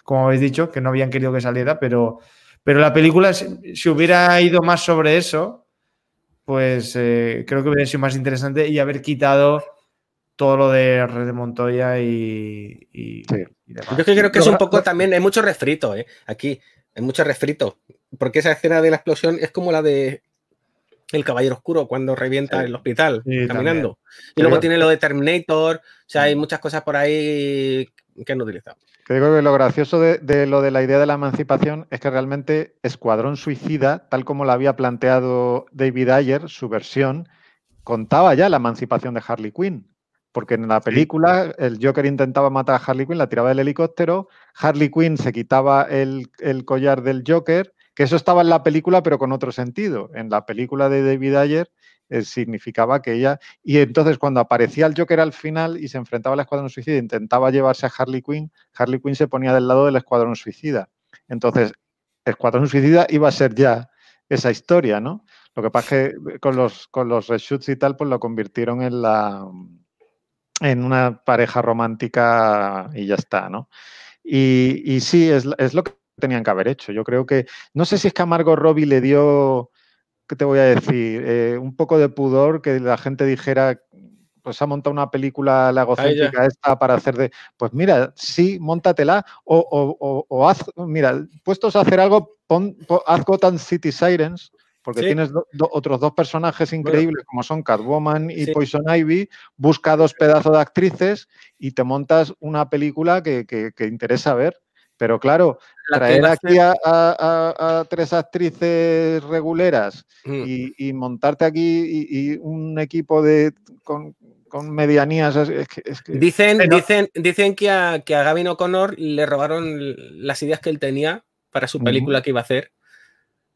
como habéis dicho, que no habían querido que saliera, pero, pero la película, si, hubiera ido más sobre eso, pues eh, creo que hubiera sido más interesante y haber quitado todo lo de Red de Montoya y, Yo que creo que es un poco también, hay mucho refrito ¿eh? aquí, hay mucho refrito, porque esa escena de la explosión es como la de el Caballero Oscuro cuando revienta el hospital caminando. Y luego tiene lo de Terminator, o sea, hay mm. muchas cosas por ahí que no utilizado. Creo que lo gracioso de, lo de la idea de la emancipación es que realmente Escuadrón Suicida, tal como la había planteado David Ayer, su versión, contaba ya la emancipación de Harley Quinn. Porque en la película el Joker intentaba matar a Harley Quinn, la tiraba del helicóptero, Harley Quinn se quitaba el collar del Joker que eso estaba en la película, pero con otro sentido. En la película de David Ayer eh, significaba que ella. Y entonces, cuando aparecía el Joker al final y se enfrentaba al Escuadrón Suicida e intentaba llevarse a Harley Quinn, Harley Quinn se ponía del lado del Escuadrón Suicida. Entonces, Escuadrón Suicida iba a ser ya esa historia, ¿no? Lo que pasa es que con los, con los reshoots y tal, pues lo convirtieron en la en una pareja romántica y ya está, ¿no? Y, sí, es, lo que tenían que haber hecho. Yo creo que, no sé mm. si es que Amargo Robbie le dio, ¿qué te voy a decir? Eh, un poco de pudor que la gente dijera, pues ha montado una película lagocéntrica esta para hacer de, pues mira, sí, montatela o, haz, mira, puestos a hacer algo, pon, haz Gotham City Sirens, porque tienes otros dos personajes increíbles como son Catwoman y Poison Ivy, busca dos pedazos de actrices y te montas una película que interesa ver. Pero claro, traer aquí a, tres actrices reguleras mm. y, montarte aquí y, un equipo de con, medianías. Es dicen, dicen, dicen que a, que a Gavin O'Connor le robaron las ideas que él tenía para su película que iba a hacer.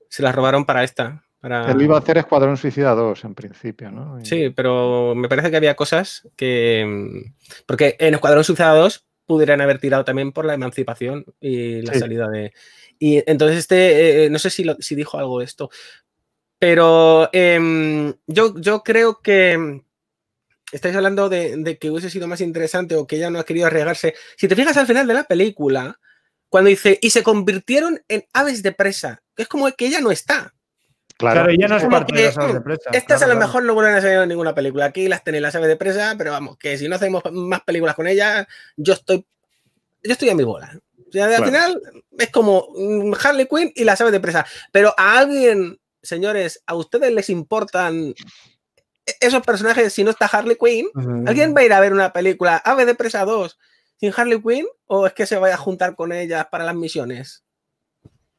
Se las robaron para esta. Para... Él iba a hacer Escuadrón Suicida 2 en principio, ¿no? Sí, pero me parece que había cosas que. Mm, porque en Escuadrón Suicida 2 pudieran haber tirado también por la emancipación y la salida de... Y entonces este, eh, eh, no sé si, dijo algo de esto, pero em, yo, yo creo que estáis hablando de, de, que hubiese sido más interesante o que ella no ha querido arriesgarse. Si te fijas al final de la película, cuando dice, y se convirtieron en aves de presa, es como que ella no está. Claro, ya no es parte de las aves de presa. Estas a lo mejor no vuelven a salir en ninguna película. Aquí las tenéis las aves de presa, pero vamos, que si no hacemos más películas con ellas, yo estoy. Yo estoy a mi bola. al final es como mm, Harley Quinn y las aves de presa. Pero a alguien, señores, a ustedes les importan e-, esos personajes si no está Harley Quinn. ¿Alguien va a ir a ver una película Aves de presa 2 sin Harley Quinn? ¿O es que se vaya a juntar con ellas para las misiones?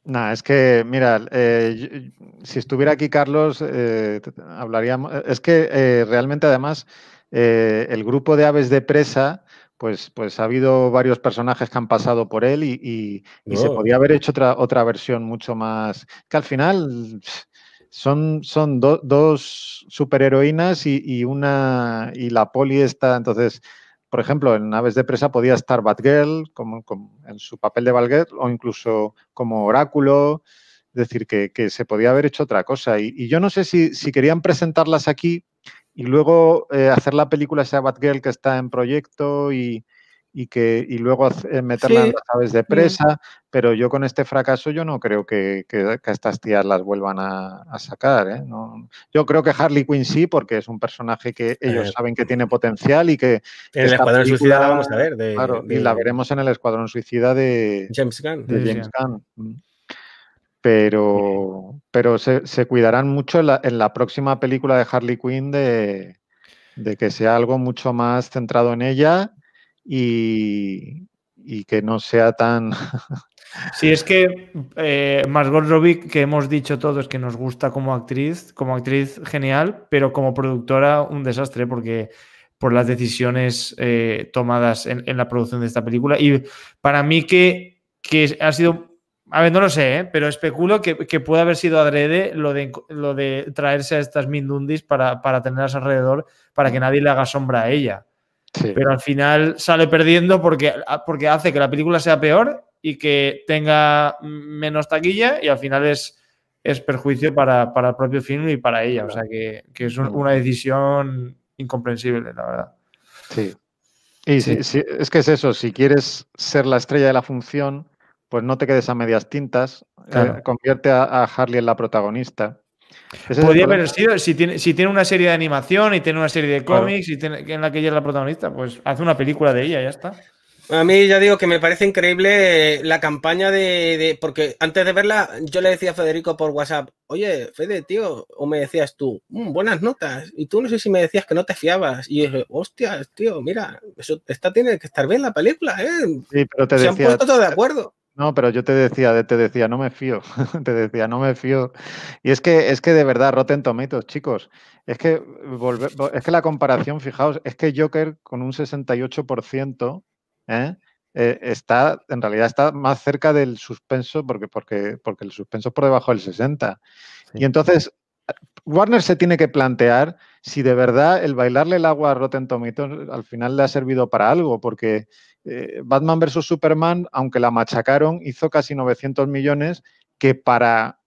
Nada, es que, mira, eh, si estuviera aquí Carlos, eh, hablaríamos. Eh, es que realmente, además, el grupo de aves de presa, pues, pues ha habido varios personajes que han pasado por él y, se oh. podía haber hecho otra, otra versión mucho más. Que al final son, son dos superheroínas y, y, una. y la poli está. Entonces por ejemplo, en Aves de Presa podía estar Batgirl como, en su papel de Batgirl o incluso como Oráculo. Es decir, que, se podía haber hecho otra cosa. Y, yo no sé si, querían presentarlas aquí y luego eh, hacer la película esa Batgirl que está en proyecto y, y que y luego eh, meterla en las aves de presa, pero yo con este fracaso yo no creo que, que, estas tías las vuelvan a, sacar. ¿eh? yo creo que Harley Quinn sí, porque es un personaje que ellos saben que tiene potencial y que... En el Escuadrón Suicida la vamos a ver. claro, y la veremos en el Escuadrón Suicida de James Gunn. Mm. pero, pero se, cuidarán mucho en la, próxima película de Harley Quinn de, de, que sea algo mucho más centrado en ella y, que no sea tan... Sí, es que eh, Margot Robbie, que hemos dicho todos que nos gusta como actriz, como actriz genial, pero como productora un desastre porque por las decisiones eh, tomadas en, la producción de esta película. Y para mí que, que ha sido, a ver, no lo sé, ¿eh? pero especulo que, que, puede haber sido adrede lo de, lo de traerse a estas Mindundis para, para tenerlas alrededor, para que nadie le haga sombra a ella. Pero al final sale perdiendo porque, ah, porque hace que la película sea peor y que tenga menos taquilla y al final es, es perjuicio para, el propio film y para ella. O sea que, es una decisión incomprensible, la verdad. Sí. Y es que es eso, si quieres ser la estrella de la función, pues no te quedes a medias tintas, eh, convierte a Harley en la protagonista. Podría haber sido, si tiene, si tiene una serie de animación y tiene una serie de cómics y en la que ella es la protagonista, pues hace una película de ella, ya está. A mí ya digo que me parece increíble eh, la campaña de, Porque antes de verla, yo le decía a Federico por WhatsApp, oye, Fede, tío, o me decías tú, mm, buenas notas. Y tú no sé si me decías que no te fiabas. Y yo, hostias, tío, mira, eso, esta tiene que estar bien la película, ¿eh? Sí, pero Se han puesto todo de acuerdo. No, pero yo te decía, te decía, no me fío, te decía, no me fío. Y es que, es que de verdad, Rotten Tomatoes, chicos, es que, eh, es que la comparación, fijaos, es que Joker con un 68% ¿eh? Eh, está, en realidad está más cerca del suspenso, porque, porque, porque el suspenso es por debajo del 60%. Y entonces, Warner se tiene que plantear si de verdad el bailarle el agua a Rotten Tomatoes al final le ha servido para algo, porque eh, Batman vs. Superman, aunque la machacaron, hizo casi 900 millones, que para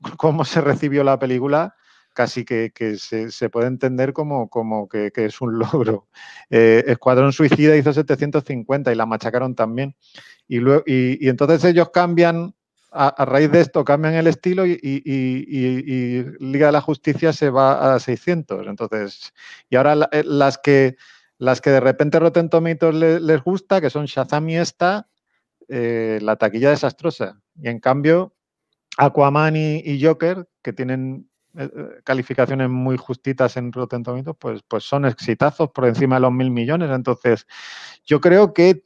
cómo se recibió la película, casi que, se, puede entender como, como que, es un logro. Eh, Escuadrón Suicida hizo 750 y la machacaron también. Y, luego, y, entonces ellos cambian, a, raíz de esto, cambian el estilo y, y, Liga de la Justicia se va a 600. Entonces, y ahora eh, las que las que de repente Rotten Tomatoes les, gusta, que son Shazam y esta, eh, la taquilla desastrosa. Y en cambio, Aquaman y, Joker, que tienen eh, eh, calificaciones muy justitas en Rotten pues, pues son exitazos por encima de los mil millones. Entonces, yo creo que,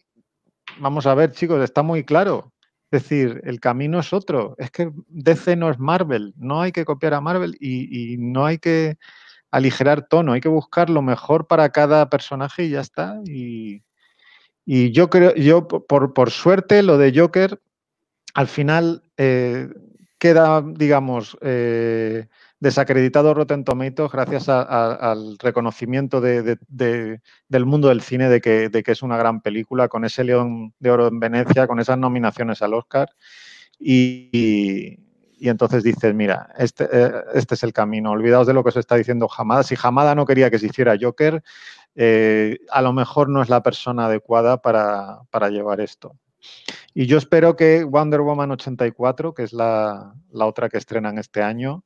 vamos a ver, chicos, está muy claro. Es decir, el camino es otro. Es que DC no es Marvel. No hay que copiar a Marvel y no hay que aligerar tono, hay que buscar lo mejor para cada personaje y ya está. Y, yo creo, yo por, suerte, lo de Joker al final eh, queda, digamos, eh, desacreditado Rotten Tomatoes gracias al reconocimiento del mundo del cine de que, de que es una gran película, con ese León de Oro en Venecia, con esas nominaciones al Oscar. Y, y entonces dices, mira, este, eh, este, es el camino, olvidaos de lo que os está diciendo Jamada. Si Jamada no quería que se hiciera Joker, eh, a lo mejor no es la persona adecuada para, llevar esto. Y yo espero que Wonder Woman 84, que es la, otra que estrenan este año,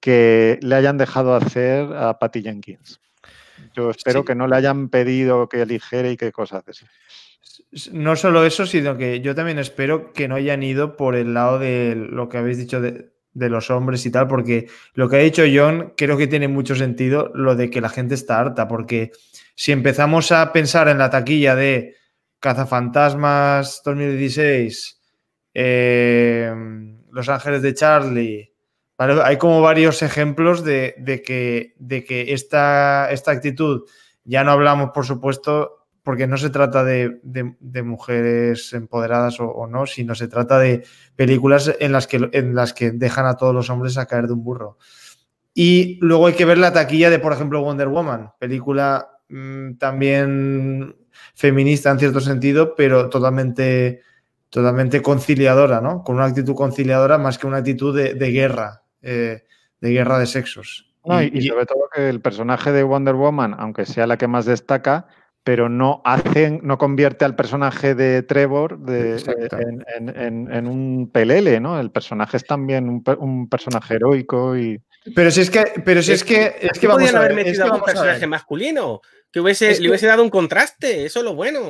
que le hayan dejado hacer a Patty Jenkins. Yo espero que no le hayan pedido que eligiera y qué cosas hace. No solo eso, sino que yo también espero que no hayan ido por el lado de lo que habéis dicho de, los hombres y tal, porque lo que ha dicho John creo que tiene mucho sentido lo de que la gente está harta, porque si empezamos a pensar en la taquilla de Cazafantasmas 2016, em, Los Ángeles de Charlie, hay como varios ejemplos de, que, de que esta actitud, ya no hablamos por supuesto porque no se trata de, mujeres empoderadas o, no, sino se trata de películas en las, que, en las que dejan a todos los hombres a caer de un burro. Y luego hay que ver la taquilla de, por ejemplo, Wonder Woman, película mm, también feminista en cierto sentido, pero totalmente, totalmente conciliadora, ¿no? Con una actitud conciliadora más que una actitud de, guerra, eh, de guerra de sexos. y, y sobre todo que el personaje de Wonder Woman, aunque sea la que más destaca, pero no hacen, no convierte al personaje de Trevor en, un pelele, ¿no? El personaje es también un, personaje heroico y. Pero si es que, pero si es, que, eh, es que haber metido a un personaje masculino, que hubiese, le hubiese dado un contraste, eso es lo bueno.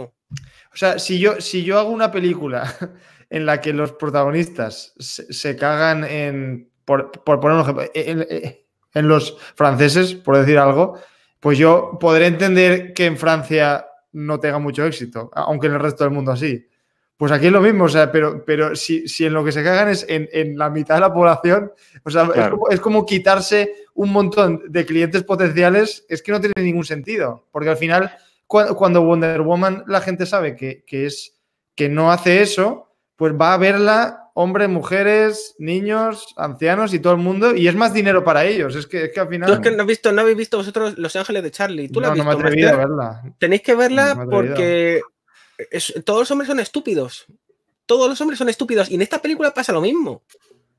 O sea, si yo, si yo hago una película en la que los protagonistas se, cagan en, por, por poner un ejemplo, en, los franceses, por decir algo, pues yo podré entender que en Francia no tenga mucho éxito, aunque en el resto del mundo así. Pues aquí es lo mismo, o sea, pero, pero si, si en lo que se cagan es en, la mitad de la población, o sea, es, como, es, como, quitarse un montón de clientes potenciales, es que no tiene ningún sentido, porque al final, cuando, Wonder Woman la gente sabe que, que, es, que no hace eso, pues va a verla hombres, mujeres, niños, ancianos y todo el mundo. Y es más dinero para ellos. Es que, es que al final. No, que no, visto, no habéis visto vosotros Los Ángeles de Charlie. no, no me he atrevido a verla. Tenéis que verla porque todos los hombres son estúpidos. Todos los hombres son estúpidos. Y en esta película pasa lo mismo.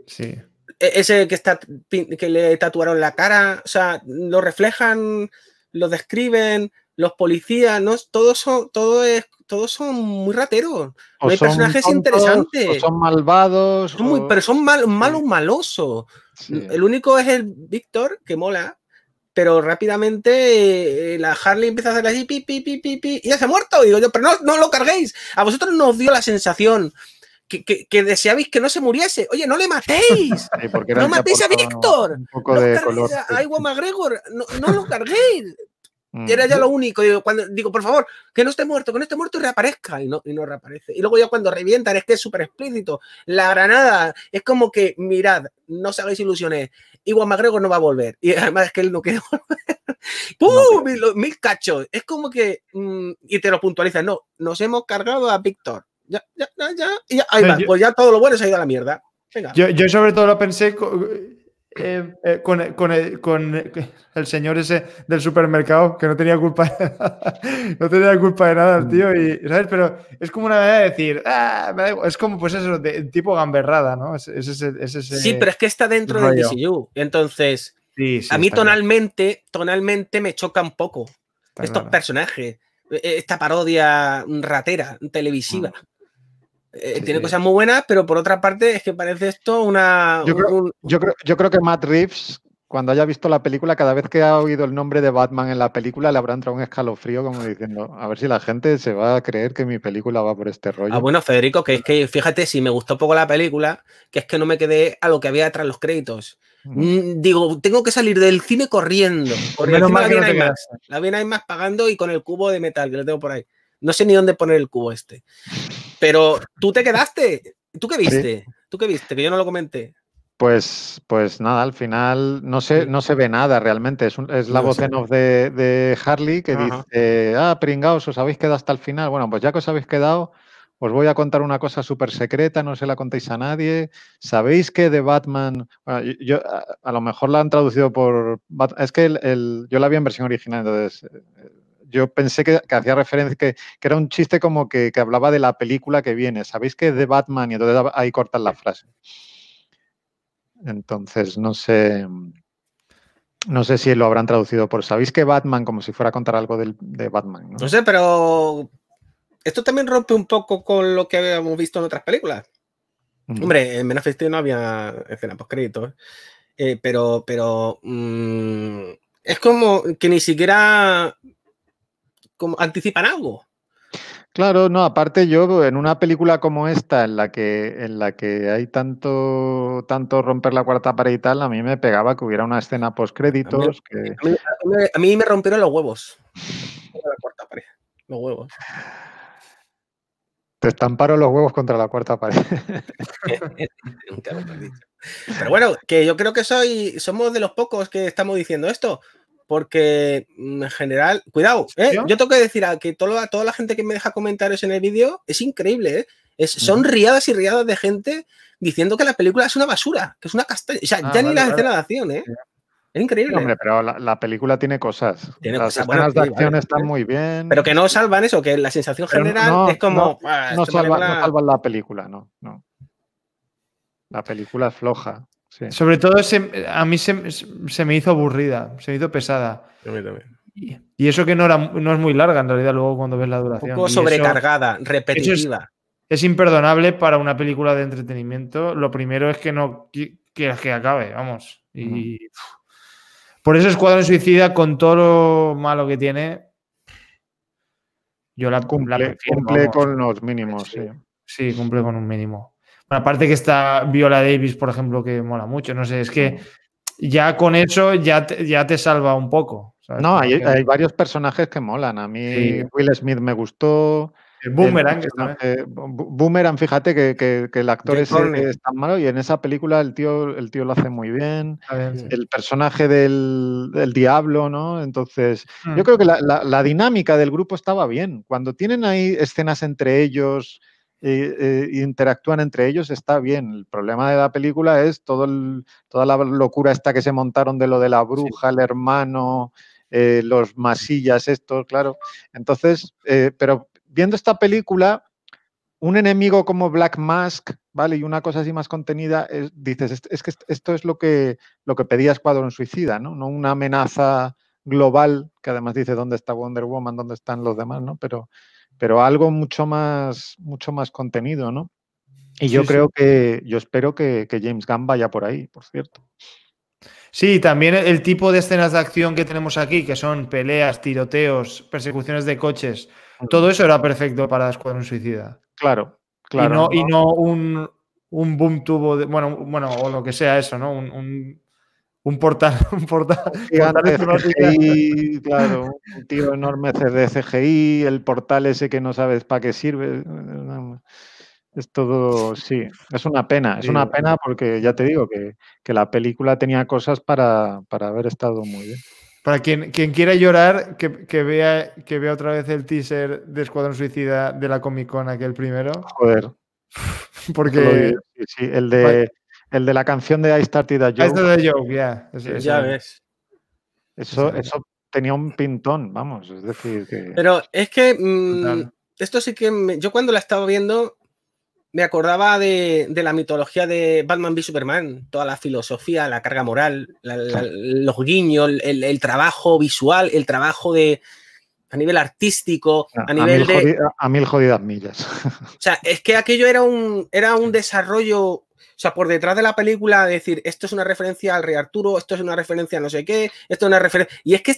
Sí. E, ese que, está, que le tatuaron la cara, o sea, lo reflejan, lo describen, los policías, no, todos son, todo es, todos son muy rateros. hay personajes interesantes. son malvados. muy, Pero son mal, malos, malosos. El único es el Víctor, que mola. Pero rápidamente eh, la Harley empieza a hacer así, pi, pi, pi, pi, y ya se ha muerto. Digo yo, pero no, no lo carguéis. A vosotros nos dio la sensación que, que, que, deseabais que no se muriese. Oye, no le matéis. no matéis a Víctor. no de A McGregor. No, no lo carguéis. Era mm, ya lo único. Digo, cuando, digo, por favor, que no esté muerto, que no esté muerto y reaparezca. Y no, reaparece. Y luego ya cuando revientan, es que es súper explícito. La granada es como que, mirad, no os hagáis ilusiones. Igual no va a volver. Y además es que él no quiere volver. ¡Pum! mil, cachos. Es como que. Mm, y te lo puntualizas. No, nos hemos cargado a Víctor. Ya, ya, ya, ya. Y ahí va. pues ya todo lo bueno se ha ido a la mierda. Venga. Yo, sobre todo lo pensé. Eh, eh, con, eh, el, señor ese del supermercado que no tenía culpa no tenía culpa de nada mm. tío y sabes pero es como una manera de decir ah, es como pues eso tipo gamberrada no sí pero es que está dentro de DCU entonces a mí tonalmente tonalmente me choca un poco estos personajes esta parodia ratera televisiva mm. Eh, tiene cosas muy buenas, pero por otra parte es que parece esto una... Yo creo, que Matt Reeves, cuando haya visto la película, cada vez que ha oído el nombre de Batman en la película, le habrá entrado un escalofrío como diciendo, a ver si la gente se va a creer que mi película va por este rollo. Ah, bueno, Federico, que es que fíjate, si me gustó poco la película, que es que no me quedé a lo que había detrás de los créditos. Mm, digo, tengo que salir del cine corriendo. Menos la viene más. La viene hay más pagando y con el cubo de metal que lo tengo por ahí. No sé ni dónde poner el cubo este. Pero tú te quedaste. ¿Tú qué viste? ¿Tú qué viste? Que yo no lo comenté. Pues, pues nada, al final no se, no se ve nada realmente. Es, es la voz de, Harley que dice: Ah, pringaos, os habéis quedado hasta el final. Bueno, pues ya que os habéis quedado, os voy a contar una cosa súper secreta, no se la contéis a nadie. ¿Sabéis que de Batman? yo, a, lo mejor la han traducido por. Es que yo la vi en versión original, entonces eh, yo pensé que, hacía referencia, que, era un chiste como que, hablaba de la película que viene. Sabéis que es de Batman y entonces ahí cortan la frase. Entonces, no sé. No sé si lo habrán traducido por sabéis que Batman, como si fuera a contar algo de Batman. ¿no? sé, pero esto también rompe un poco con lo que habíamos visto en otras películas. Hombre, en Men no había escena post créditos, ¿eh? eh, pero, pero mm, es como que ni siquiera como anticipan algo. Claro, no, aparte yo en una película como esta, en la que, en la que hay tanto, tanto romper la cuarta pared y tal, a mí me pegaba que hubiera una escena post créditos. A mí, que... a mí, me rompieron los huevos. La cuarta pared, los huevos. Te estamparon los huevos contra la cuarta pared. Pero bueno, que yo creo que soy, somos de los pocos que estamos diciendo esto porque mm, en general, cuidado, ¿eh? ¿Yo? tengo que decir que toda, la gente que me deja comentarios en el vídeo es increíble, ¿eh? Es, son riadas y riadas de gente diciendo que la película es una basura, que es una castaña. O sea, ah, ya ni la escena de acción, ¿eh? Es increíble. hombre, pero la, película tiene cosas. las escenas de acción están muy bien. Pero que no salvan eso, que la sensación general es como. No, salvan la película, no. La película es floja. Sobre todo a mí se, me hizo aburrida, se me hizo pesada. Y, eso que no, era, no es muy larga en realidad luego cuando ves la duración. Un poco sobrecargada, repetitiva. es, imperdonable para una película de entretenimiento. Lo primero es que no quieras que acabe, vamos. por eso Escuadrón Suicida, con todo lo malo que tiene, yo la cumple, cumple con los mínimos. Sí. sí, cumple con un mínimo aparte que está Viola Davis, por ejemplo, que mola mucho. No sé, es que ya con eso ya te, ya te salva un poco. No, hay, varios personajes que molan. A mí Will Smith me gustó. El Boomerang. Boomerang, fíjate que, el actor es, tan malo y en esa película el tío, el tío lo hace muy bien. El personaje del, diablo, ¿no? Entonces, yo mm. creo que la, la dinámica del grupo estaba bien. Cuando tienen ahí escenas entre ellos eh, eh, interactúan entre ellos, está bien. El problema de la película es toda la locura esta que se montaron de lo de la bruja, el hermano, eh, los masillas esto, claro. Entonces, pero viendo esta película, un enemigo como Black Mask, ¿vale? Y una cosa así más contenida, dices, es, que esto es lo que, lo que pedía Escuadrón Suicida, ¿no? No una amenaza global, que además dice dónde está Wonder Woman, dónde están los demás, ¿no? Pero pero algo mucho más, mucho más contenido, ¿no? Y yo creo que, yo espero que, James Gunn vaya por ahí, por cierto. Sí, también el tipo de escenas de acción que tenemos aquí, que son peleas, tiroteos, persecuciones de coches, todo eso era perfecto para Escuadrón Suicida. Claro, claro. Y no, un, un, boom tubo, de, bueno, bueno, o lo que sea eso, ¿no? un un portal, un portal, y claro, un tío enorme de CGI, el portal ese que no sabes para qué sirve. Eh, es todo, sí, es una pena, es una pena porque ya te digo que, la película tenía cosas para, haber estado muy bien. Para quien, quien quiera llorar, que, vea, que vea otra vez el teaser de Escuadrón Suicida de la Comic Con, aquel primero. Joder. Porque. Sí, sí, el de. El de la canción de I Started a Joke. Joke, Eso, ya ves. Eso, eso tenía un pintón, vamos. Es decir, que. Pero es que. Mm, esto sí que. Me, yo cuando la estaba viendo. Me acordaba de, la mitología de Batman v Superman, toda la filosofía, la carga moral, los guiños, el, trabajo visual, el trabajo de, a nivel artístico, ah, a, nivel de. a mil jodidas millas. O sea, es que aquello era un, era un desarrollo o sea, por detrás de la película decir, esto es una referencia al Rey Arturo, esto es una referencia a no sé qué, esto es una referencia... Y es que,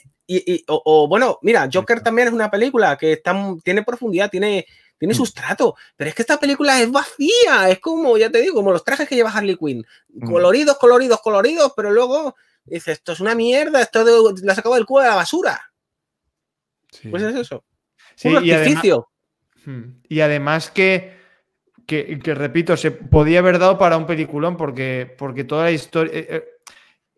o, bueno, mira, Joker también es una película que tiene profundidad, tiene, tiene mm. sustrato, pero es que esta película es vacía, es como, ya te digo, como los trajes que lleva Harley Quinn, mm. coloridos, coloridos, coloridos, pero luego dices, esto es una mierda, esto lo la sacado del cubo de la basura. Sí. Pues es eso. Un y artificio. Mm. y además que que, repito, se podía haber dado para un peliculón porque, porque toda la historia... Eh, eh,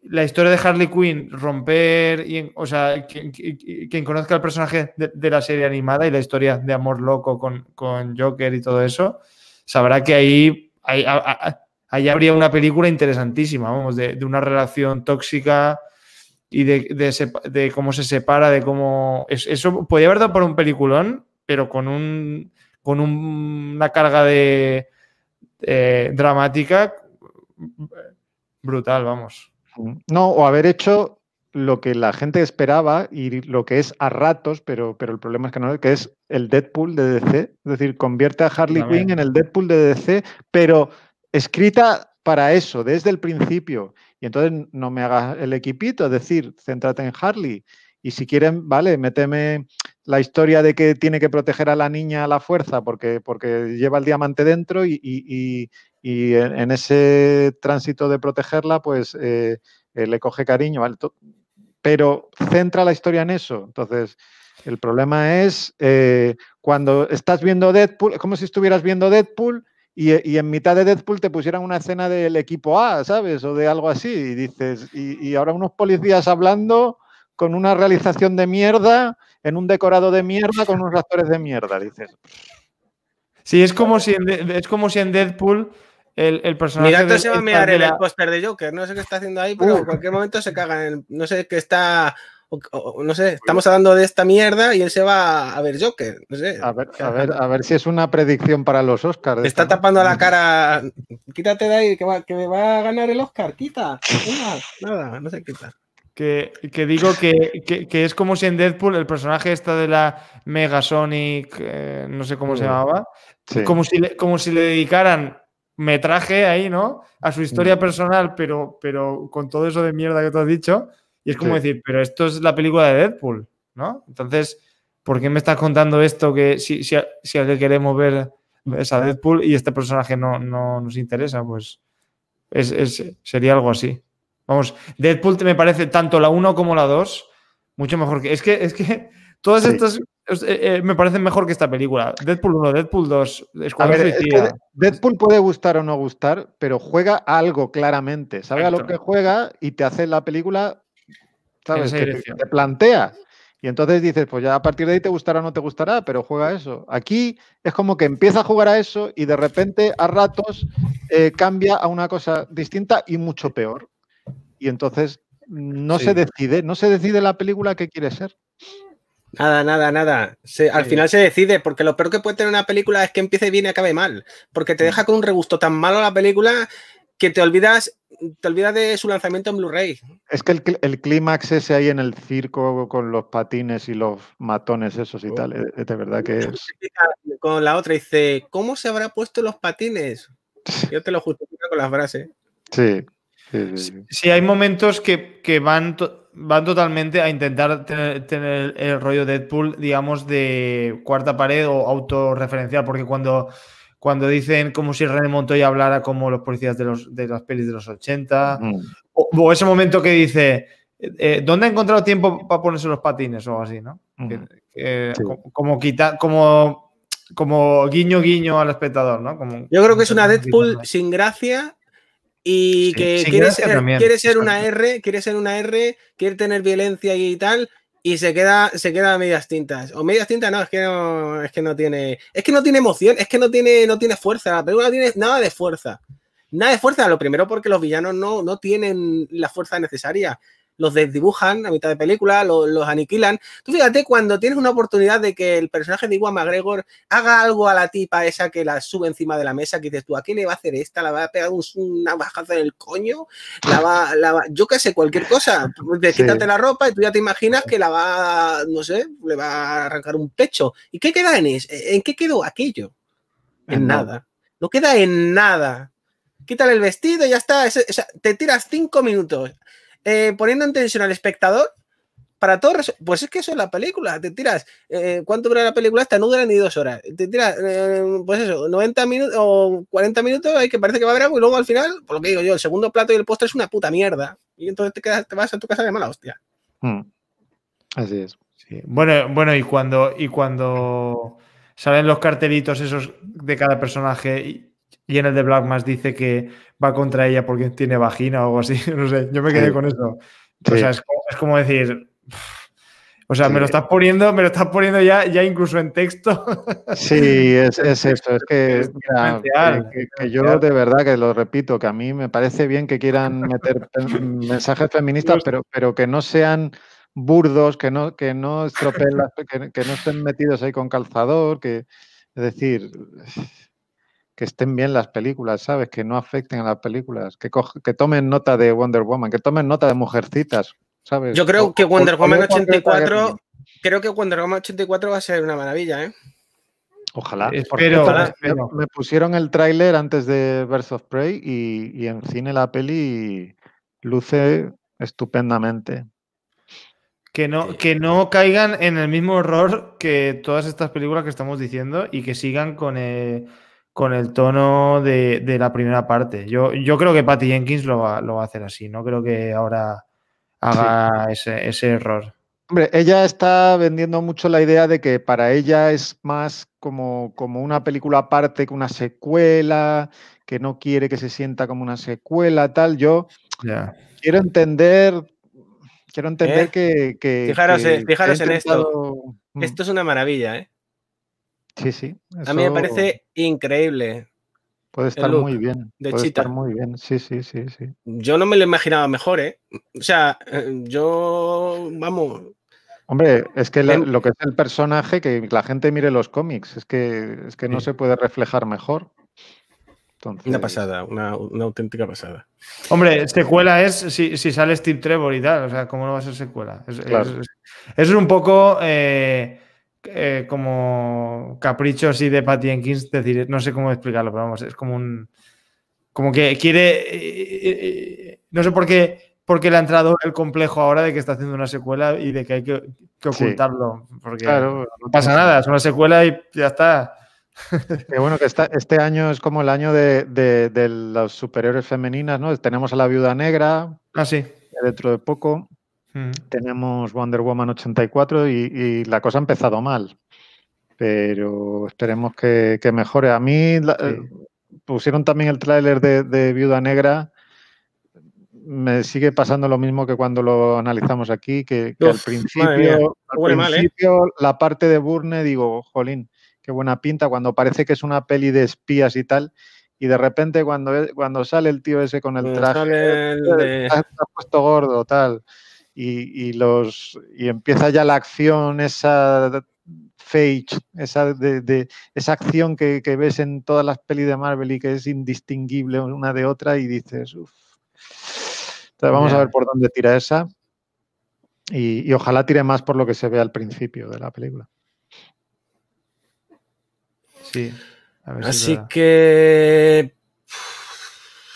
la historia de Harley Quinn, romper, o sea, quien, conozca el personaje de, la serie animada y la historia de Amor Loco con, Joker y todo eso, sabrá que ahí, ahí, habría una película interesantísima, vamos, de, una relación tóxica y de, de, cómo se separa, de cómo... Eso podía haber dado para un peliculón, pero con un con una carga de eh, dramática mm, brutal, vamos. No, o haber hecho lo que la gente esperaba y lo que es a ratos, pero, pero el problema es que no que es el Deadpool de DC. Es decir, convierte a Harley Quinn en el Deadpool de DC, pero escrita para eso, desde el principio. Y entonces no me hagas el equipito, es decir, céntrate en Harley. Y si quieren, vale, méteme la historia de que tiene que proteger a la niña a la fuerza porque, porque lleva el diamante dentro y, y, y en, ese tránsito de protegerla, pues eh, eh, le coge cariño. Pero centra la historia en eso. Entonces, el problema es eh, cuando estás viendo Deadpool, es como si estuvieras viendo Deadpool. Y, y, en mitad de Deadpool te pusieran una escena del equipo A, ¿sabes? O de algo así. Y dices, y ahora unos policías hablando con una realización de mierda en un decorado de mierda con unos actores de mierda, dices. Sí, es como si en, es como si en Deadpool el, el personaje. Mira, se va a mirar el, póster de Joker, no sé qué está haciendo ahí, pero en cualquier momento se caga No sé qué está. no sé, estamos hablando de esta mierda y él se va a ver Joker. No sé. A ver, a ver, si es una predicción para los Oscars. Está tapando la cara. Quítate de ahí, que, va, que me va a ganar el Oscar, quita. Nada, no se quita. Que, digo que, es como si en Deadpool el personaje está de la Megasonic, Sonic eh, no sé cómo se mm, llamaba, como, si le, como si le dedicaran metraje ahí, ¿no? A su historia mm. personal, pero, pero con todo eso de mierda que tú has dicho. Y es como decir, pero esto es la película de Deadpool, ¿no? Entonces, ¿por qué me estás contando esto que si, si, si queremos ver esa Deadpool y este personaje no, no nos interesa? Pues sería algo así. Vamos, Deadpool me parece tanto la 1 como la 2 mucho mejor que. Es que, es que todas estas eh, eh, me parecen mejor que esta película. Deadpool 1, Deadpool 2, Es Deadpool puede gustar o no gustar, pero juega algo claramente. Sabe a lo que juega y te hace la película, ¿sabes? Que te, plantea. Y entonces dices, pues ya a partir de ahí te gustará o no te gustará, pero juega eso. Aquí es como que empieza a jugar a eso y de repente a ratos eh, cambia a una cosa distinta y mucho peor y entonces no se decide, no se decide la película que quiere ser. Nada, nada, nada. al final se decide, porque lo peor que puede tener una película es que empiece bien y acabe mal, porque te mm. deja con un regusto tan malo la película que te olvidas, te olvidas de su lanzamiento en Blu-ray. Es que el, clímax ese ahí en el circo con los patines y los matones esos y oh. tal, eh, de verdad que es... Con la otra dice, ¿cómo se habrá puesto los patines? Yo te lo justifico con las frases. Sí, Sí, hay momentos que, van, van totalmente a intentar tener, el rollo Deadpool, digamos, de cuarta pared o autorreferencial, porque cuando, cuando dicen como si René Montoya hablara como los policías de, los, de las pelis de los 80, o, ese momento que dice, eh, ¿dónde ha encontrado tiempo para ponerse los patines o así, no? como, como como guiño guiño al espectador, ¿no? Yo creo que es una Deadpool sin gracia y que quiere, ser, quiere, ser, una R, quiere ser una R, quiere tener violencia y tal, y se queda, se queda a medias tintas. O medias tintas, no, es que no, es que no tiene. Es que no tiene emoción, es que no tiene, no tiene fuerza. pero no tiene nada de fuerza. Nada de fuerza, lo primero porque los villanos no, no tienen la fuerza necesaria los desdibujan a mitad de película, los, aniquilan. Tú fíjate, cuando tienes una oportunidad de que el personaje de Iwan MacGregor haga algo a la tipa esa que la sube encima de la mesa, que dices tú, ¿a quién le va a hacer esta? ¿La va a pegar una bajada en el coño? ¿La va, la yo qué sé, cualquier cosa. ...te Quítate la ropa y tú ya te imaginas que la va, no sé, le va a arrancar un pecho. ¿Y qué queda en eso? ¿En qué quedó aquello? En, nada. No queda en nada. Quítale el vestido y ya está. te tiras cinco minutos. Eh, poniendo en tensión al espectador para todos... Pues es que eso es la película. Te tiras. Eh, ¿Cuánto dura la película? Esta no dura ni dos horas. Te tiras, eh, pues eso, 90 minutos o 40 minutos. Hay que parece que va a haber algo. Y luego al final, por lo que digo yo, el segundo plato y el postre es una puta mierda. Y entonces te, quedas, te vas a tu casa de mala hostia. Hmm. Así es. Bueno, bueno, y cuando, y cuando salen los cartelitos esos de cada personaje y en el de Blackmas dice que va contra ella porque tiene vagina o algo así. No sé, yo me quedé con eso. O sea, es como, decir. O sea, me lo estás poniendo, me lo estás poniendo ya, ya incluso en texto. Sí, es, eso. Es que, yo de verdad que lo repito, que a mí me parece bien que quieran meter mensajes feministas, pero, pero que no sean burdos, que no, que no estropeen, que, que no estén metidos ahí con calzador, que es decir, que estén bien las películas, ¿sabes? Que no afecten a las películas, que, que tomen nota de Wonder Woman, que tomen nota de Mujercitas, ¿sabes? Yo creo que Wonder Woman 84, creo que Wonder Woman 84 va a ser una maravilla, ¿eh? Ojalá. Me pusieron el tráiler antes de Birth of Prey y, en cine la peli luce estupendamente. Que no, que no caigan en el mismo error que todas estas películas que estamos diciendo y que sigan con, eh, con el tono de, la primera parte. Yo, yo creo que Patty Jenkins lo va, lo va, a hacer así, no creo que ahora haga ese, error. Hombre, ella está vendiendo mucho la idea de que para ella es más como, como una película aparte que una secuela, que no quiere que se sienta como una secuela, tal. Yo quiero entender, quiero entender ¿Eh? que, que fijaros en esto. Mm. Esto es una maravilla, ¿eh? Sí, sí. A mí me parece increíble. Puede eh, estar muy bien. De puede muy bien, sí, sí, sí, sí. Yo no me lo imaginaba mejor, ¿eh? O sea, eh, yo, vamos... Hombre, es que em lo que es el personaje, que la gente mire los cómics, es que, es que no se puede reflejar mejor. Una pasada, una, auténtica pasada. Hombre, eh, secuela es si, si, sale Steve Trevor y tal, o sea, ¿cómo no va a ser secuela? Es, es, un poco... Eh, como capricho así de Patty Jenkins, decir, no sé cómo explicarlo, pero vamos, es como un. Como que quiere. Eh, eh, no sé por qué, porque le ha entrado el complejo ahora de que está haciendo una secuela y de que hay que, ocultarlo. Porque no pasa nada, es una secuela y ya está. Que bueno, que está este año es como el año de, de, de las superiores femeninas, ¿no? Tenemos a la viuda negra. Ah, sí. Dentro de poco. Mm. Tenemos Wonder Woman 84 y, la cosa ha empezado mal, pero esperemos que, mejore. A mí eh, pusieron también el tráiler de, Viuda Negra. Me sigue pasando lo mismo que cuando lo analizamos aquí, que, al ¿eh? principio, la parte de Burne digo, jolín, qué buena pinta, cuando parece que es una peli de espías y tal, y de repente cuando, cuando sale el tío ese con el traje, el eh, puesto gordo, tal y, los, empieza ya la acción esa fake, esa, de, esa acción que, ves en todas las pelis de Marvel y que es indistinguible una de otra y dices, uff. Vamos a ver por dónde tira esa y, ojalá tire más por lo que se ve al principio de la película. Sí. Así que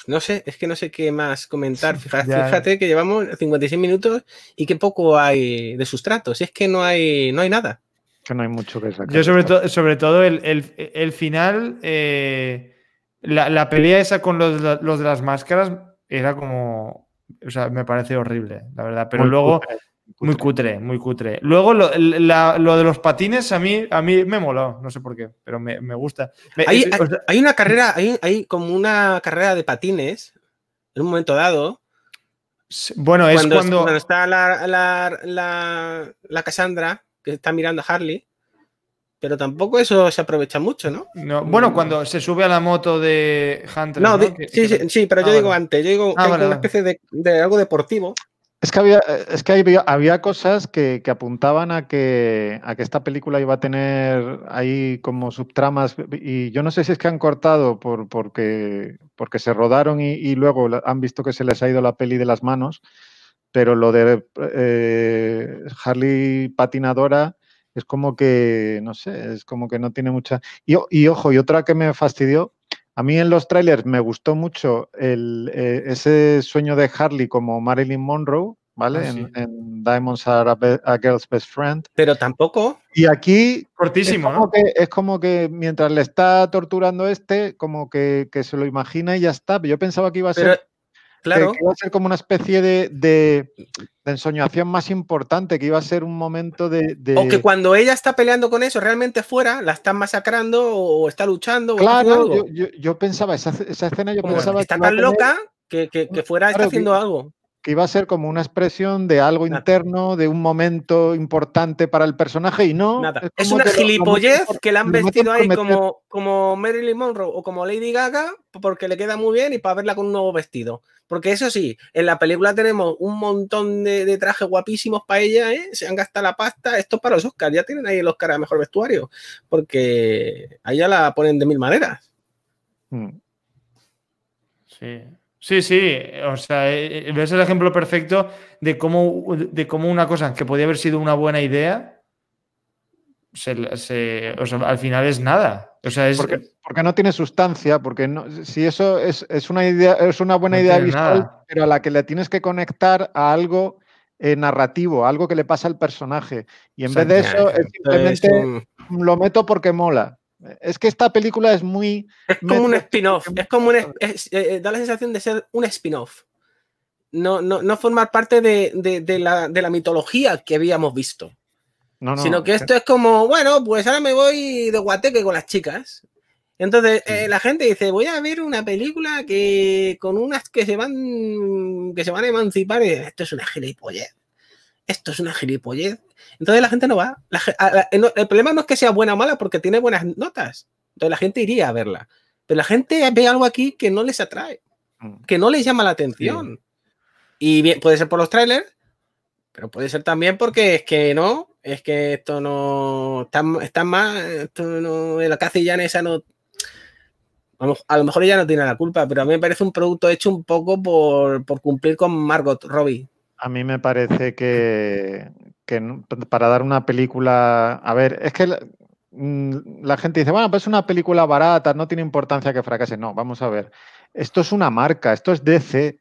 no sé, es que no sé qué más comentar. Fíjate, fíjate que llevamos 56 minutos y qué poco hay de sustrato. Si es que no hay, no hay nada. Que no hay mucho que sacar. Yo sobre, sobre todo el, final, eh, la, pelea esa con los, de las máscaras era como, o sea, me parece horrible, la verdad. Pero luego... Muy cutre, muy cutre. Luego lo, de los patines a mí, a mí me moló, no sé por qué, pero me, gusta. Eh, hay, una carrera, hay, como una carrera de patines en un momento dado. Bueno, es cuando, está la, la, Cassandra, que está mirando a Harley, pero tampoco eso se aprovecha mucho, ¿no? bueno, cuando se sube a la moto de Hunter. No, sí, sí, pero ah, yo digo antes, yo digo ah, especie de algo deportivo es que había, es que había, cosas que, apuntaban a que, a que esta película iba a tener ahí como subtramas y yo no sé si es que han cortado por, porque, porque se rodaron y, luego han visto que se les ha ido la peli de las manos, pero lo de eh, Harley patinadora es como que, no sé, es como que no tiene mucha... Y, y ojo, y otra que me fastidió a mí en los trailers me gustó mucho eh, ese sueño de Harley como Marilyn Monroe, ¿vale? Ah, en, Diamonds Are a, Girl's Best Friend. Pero tampoco. Y aquí. Cortísimo, es como, que, es como que mientras le está torturando este, como que, se lo imagina y ya está. Yo pensaba que iba a ser iba a ser como una especie de, de, ensoñación más importante, que iba a ser un momento de, O que cuando ella está peleando con eso, realmente fuera, la están masacrando o está luchando. Claro, Yo, pensaba, esa, escena yo pensaba... Está tan loca que, fuera está haciendo algo que iba a ser como una expresión de algo interno, de un momento importante para el personaje y no. Es, una gilipollez que la han vestido ahí como, como Marilyn Monroe o como Lady Gaga porque le queda muy bien y para verla con un nuevo vestido. Porque eso sí, en la película tenemos un montón de, trajes guapísimos para ella, ¿eh? se han gastado la pasta. Esto para los Oscars, ya tienen ahí el Oscar a mejor vestuario, porque ahí ya la ponen de mil maneras. Mm. Sí, Sí, sí, o sea, eh, eh, ves el ejemplo perfecto de cómo, de cómo una cosa que podía haber sido una buena idea, se, al final es nada. O sea, porque, no tiene sustancia, porque no, si eso es, una idea, es una buena idea visual, pero a la que le tienes que conectar a algo eh, narrativo, algo que le pasa al personaje. Y en vez de eso, simplemente lo meto porque mola. Es que esta película es muy... Es como un spin-off, es como un... Eh, eh, da la sensación de ser un spin-off. No, no, no, formar parte de, de, la, de, la, mitología que habíamos visto. sino que esto es como, bueno, pues ahora me voy de guateque con las chicas. Entonces eh, la gente dice, voy a ver una película que con unas que se van que se van a emancipar. esto es una gilipollez esto es una gilipollez. Entonces la gente no va. el problema no es que sea buena o mala porque tiene buenas notas. Entonces la gente iría a verla. Pero la gente ve algo aquí que no les atrae, mm. que no les llama la atención. Y puede ser por los trailers, pero puede ser también porque es que no, es que esto no está, está más, esto no, la castellana esa no. a lo mejor ella no tiene la culpa, pero a mí me parece un producto hecho un poco por, por cumplir con Margot Robbie. A mí me parece que, para dar una película. A ver, es que la, mm, la gente dice, bueno, pues es una película barata, no tiene importancia que fracase. No, vamos a ver. Esto es una marca, esto es DC.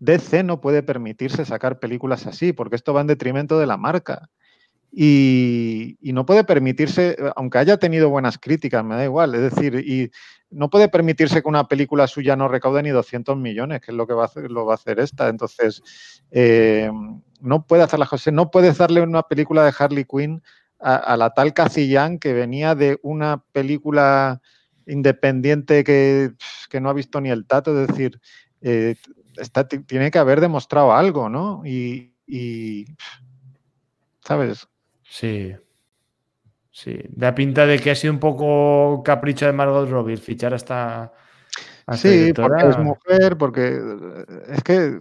DC no puede permitirse sacar películas así, porque esto va en detrimento de la marca. Y, no puede permitirse, aunque haya tenido buenas críticas, me da igual, es decir, y no puede permitirse que una película suya no recaude ni 200 millones, que es lo que va a hacer, lo va a hacer esta. Entonces, eh, no puede hacer la no puede darle una película de Harley Quinn a, la tal Casillán que venía de una película independiente que, no ha visto ni el tato, es decir, eh, tiene que haber demostrado algo, ¿no? Y, y ¿sabes? Sí. Sí. Da pinta de que ha sido un poco capricho de Margot Robbie fichar hasta. así sí, porque es mujer, porque. Eh, es que.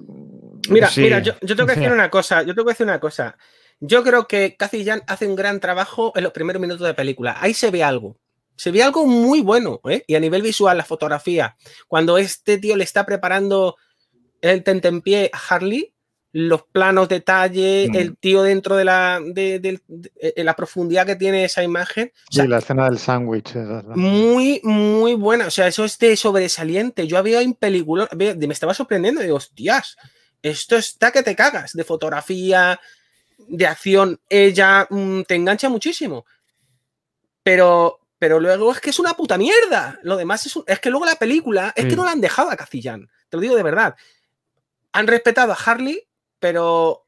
Mira, mira, yo, tengo que decir una cosa. Yo tengo que decir una cosa. Yo creo que Jan hace un gran trabajo en los primeros minutos de película. Ahí se ve algo. Se ve algo muy bueno, ¿eh? Y a nivel visual, la fotografía. Cuando este tío le está preparando el tentempié a Harley, los planos, detalle, el tío dentro de la, de, eh, la profundidad que tiene esa imagen. sí, la escena del sándwich. muy, muy buena. O sea, eso es de sobresaliente. Yo había en película, me estaba sorprendiendo. Digo, hostias, esto está que te cagas. De fotografía, de acción, ella mm, te engancha muchísimo. Pero, pero luego es que es una puta mierda. Lo demás es, es que luego la película, es que no la han dejado a Cacillán. Te lo digo de verdad. Han respetado a Harley pero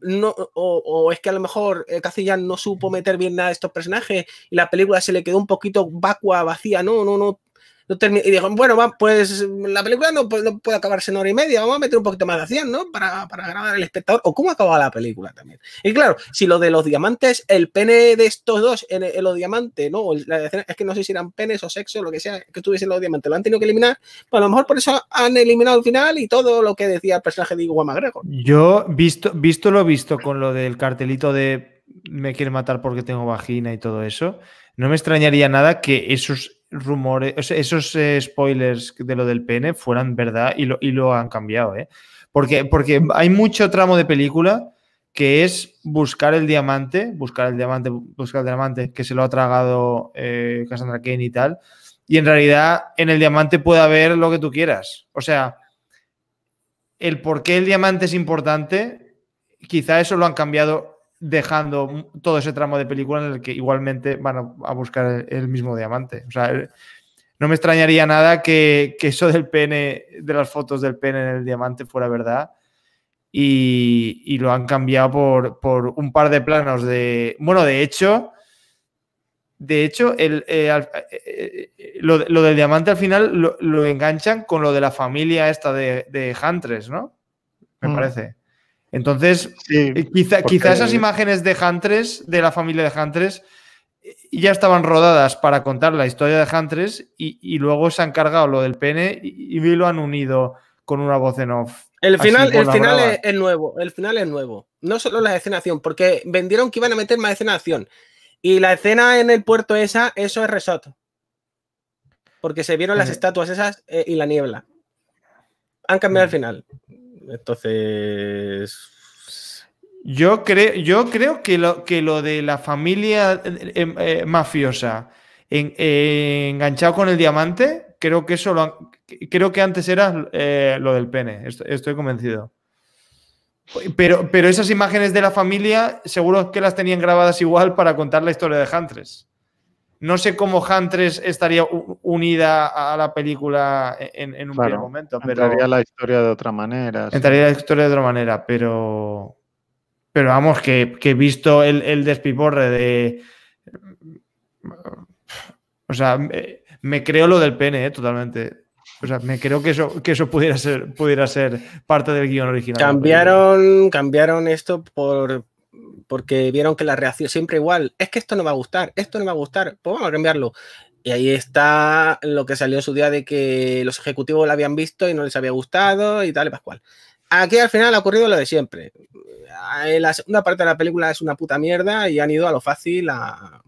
no, o, es que a lo mejor ya eh, no supo meter bien nada de estos personajes y la película se le quedó un poquito vacua, vacía. No, no, no, y dijo, bueno, pues la película no, puede acabarse en hora y media, vamos a meter un poquito más de acción, ¿no? Para, grabar al espectador. O cómo acaba la película también. Y claro, si lo de los diamantes, el pene de estos dos, en, los diamantes, ¿no? es que no sé si eran penes o sexo, lo que sea, que estuviesen los diamantes, lo han tenido que eliminar. Pues a lo mejor por eso han eliminado el final y todo lo que decía el personaje de Iwan Yo, visto, visto lo visto con lo del cartelito de me quiere matar porque tengo vagina y todo eso, no me extrañaría nada que esos rumores, esos eh, spoilers de lo del pene fueran verdad y lo, han cambiado, ¿eh? Porque, porque hay mucho tramo de película que es buscar el diamante, buscar el diamante, buscar el diamante que se lo ha tragado eh, Cassandra Kane y tal. Y en realidad en el diamante puede haber lo que tú quieras. O sea, el por qué el diamante es importante, quizá eso lo han cambiado dejando todo ese tramo de película en el que igualmente van a, buscar el, mismo diamante. O sea, no me extrañaría nada que, eso del pene, de las fotos del pene en el diamante fuera verdad. Y, lo han cambiado por, un par de planos de. Bueno, de hecho. De hecho, el, eh, eh, eh, lo, del diamante al final lo, enganchan con lo de la familia esta de, de Huntress, ¿no? Me mm. parece. Entonces, eh, quizá, esas imágenes de Huntress, de la familia de Huntress, eh, ya estaban rodadas para contar la historia de Huntress y, luego se han cargado lo del pene y, lo han unido con una voz en off. El final, el final es, nuevo, el final es nuevo. No solo la escena de acción, porque vendieron que iban a meter más escena de acción. Y la escena en el puerto esa, eso es resoto. Porque se vieron las eh. estatuas esas y la niebla. Han cambiado el mm. final. Entonces. Yo creo, yo creo que, lo, que lo de la familia eh, em, eh, mafiosa eh, enganchado con el diamante, creo que eso creo que antes era lo del pene, estoy, convencido. Pero, pero esas imágenes de la familia seguro que las tenían grabadas igual para contar la historia de Huntress. No sé cómo Huntress estaría unida a la película en, un momento. Pero la historia de otra manera. Entraría la historia de otra manera, pero. Pero vamos, que, he visto el, el, despiporre de. O sea, me, creo lo del pene, eh, totalmente. O sea, me creo que eso, que eso pudiera ser, pudiera ser parte del guión original. Cambiaron, cambiaron esto por, porque vieron que la reacción siempre igual, es que esto no va a gustar, esto no va a gustar, pues vamos a cambiarlo. Y ahí está lo que salió en su día de que los ejecutivos la habían visto y no les había gustado y tal y pascual. Aquí al final ha ocurrido lo de siempre. Eh, la segunda parte de la película es una puta mierda y han ido a lo fácil a,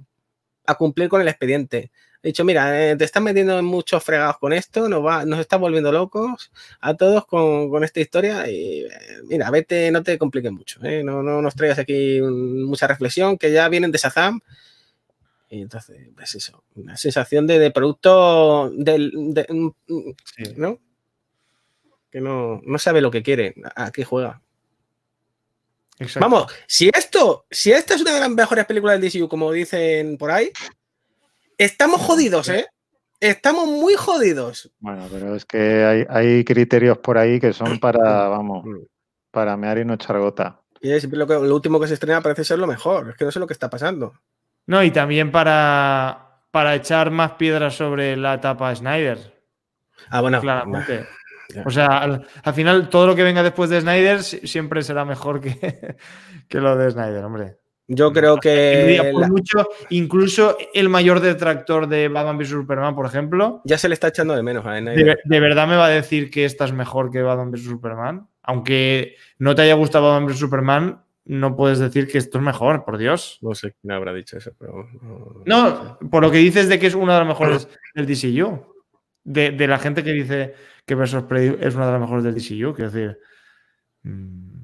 a cumplir con el expediente. He dicho, mira, eh, te estás metiendo en muchos fregados con esto, nos, va, nos estás volviendo locos a todos con, esta historia y eh, mira, vete, no te compliques mucho, eh, no, no, nos traigas aquí mucha reflexión, que ya vienen de Shazam. Y entonces, pues eso, una sensación de, producto del... ¿No? Que no, no sabe lo que quiere, a qué juega. Vamos, si esto, si esta es una de las mejores películas del DCU, como dicen por ahí, estamos jodidos, ¿eh? Estamos muy jodidos. Bueno, pero es que hay, criterios por ahí que son para, vamos, mm. para mear y no echar gota. Y es lo, último que se estrena parece ser lo mejor. Es que no sé lo que está pasando. No, y también para, para echar más piedras sobre la tapa Snyder. Ah, bueno. Claramente. O sea, al, final todo lo que venga después de Snyder siempre será mejor que, que lo de Snyder, hombre. Yo creo que. incluso el mayor detractor de Batman vs Superman, por ejemplo. Ya se le está echando de menos a Snyder. De, verdad me va a decir que esta es mejor que Batman vs Superman? Aunque no te haya gustado Batman vs Superman, no puedes decir que esto es mejor, por Dios. No sé quién habrá dicho eso, pero. No, por lo que dices de que es una de las mejores del DCU de, la gente que dice que versus Play es una de las mejores del DCU, quiero decir. Mm,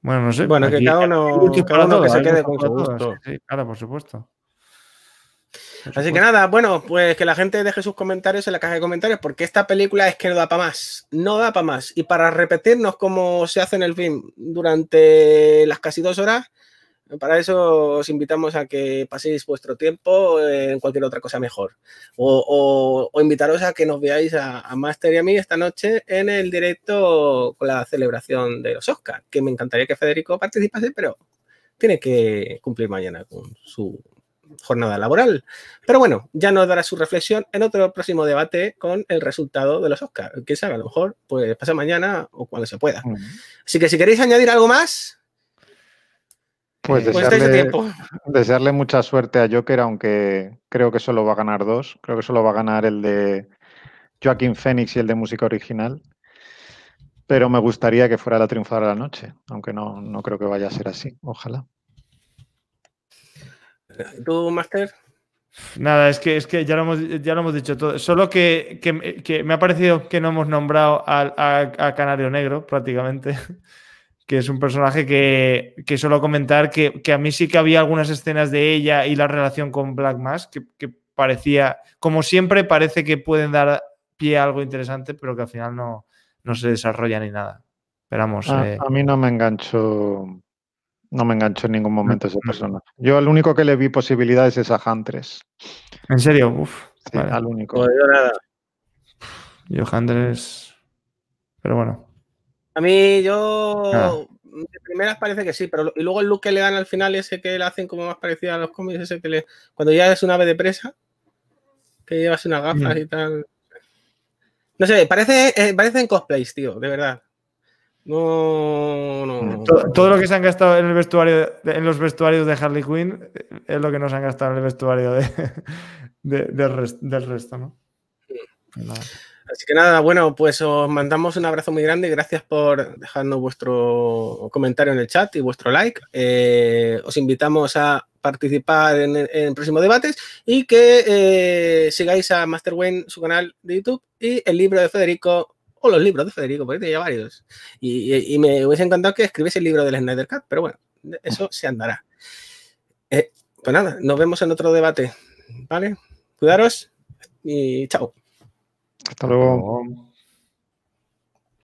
bueno, no sé. Bueno, que cada uno, que se quede con su gusto. Sí, claro, por supuesto. Así que nada, bueno, pues que la gente deje sus comentarios en la caja de comentarios, porque esta película es que no da para más, no da para más. Y para repetirnos cómo se hace en el film durante las casi dos horas, para eso os invitamos a que paséis vuestro tiempo en cualquier otra cosa mejor. O, invitaros a que nos veáis a, Master y a mí esta noche en el directo con la celebración de los Oscar, que me encantaría que Federico participase, pero tiene que cumplir mañana con su jornada laboral. Pero bueno, ya nos dará su reflexión en otro próximo debate con el resultado de los Oscars. que sabe, a lo mejor pues pasa mañana o cuando se pueda. Así que si queréis añadir algo más, pues, pues desearle, mucha suerte a Joker, aunque creo que solo va a ganar dos. Creo que solo va a ganar el de Joaquín Phoenix y el de música original. Pero me gustaría que fuera la triunfadora de la noche, aunque no, no creo que vaya a ser así. Ojalá. ¿Tú, Master? Nada, es que, es que ya, lo hemos, ya lo hemos dicho todo. Solo que, me ha parecido que no hemos nombrado a, a Canario Negro prácticamente que es un personaje que, que suelo comentar que, a mí sí que había algunas escenas de ella y la relación con Black Mask que, parecía, como siempre, parece que pueden dar pie a algo interesante, pero que al final no, no se desarrolla ni nada. Esperamos. Eh, a, mí no me engancho. No me engancho en ningún momento esa mm, mm. persona. Yo al único que le vi posibilidades es a Huntress. ¿En serio? Uf. Al único. yo Yo Huntress. Pero bueno. A mí yo... Ah. De primeras parece que sí, pero y luego el look que le dan al final, ese que le hacen como más parecido a los cómics, ese que le... Cuando ya es un ave de presa, que llevas unas gafas mm. y tal. No sé, parece, eh, parece en cosplays, tío, de verdad. No, Todo, lo que se han gastado en el vestuario, en los vestuarios de Harley Quinn, eh, es lo que nos han gastado en el vestuario del resto, ¿no? Sí. Pues Así que nada, bueno, pues os mandamos un abrazo muy grande. y Gracias por dejarnos vuestro comentario en el chat y vuestro like. Eh, os invitamos a participar en, el próximos debates y que eh, sigáis a Master Wayne, su canal de YouTube y el libro de Federico o los libros de Federico, porque ya varios. Y, me hubiese encantado que escribiese el libro del Snyder Cat, pero bueno, eso se andará. Eh, pues nada, nos vemos en otro debate. ¿Vale? Cuidaros y chao. Hasta luego.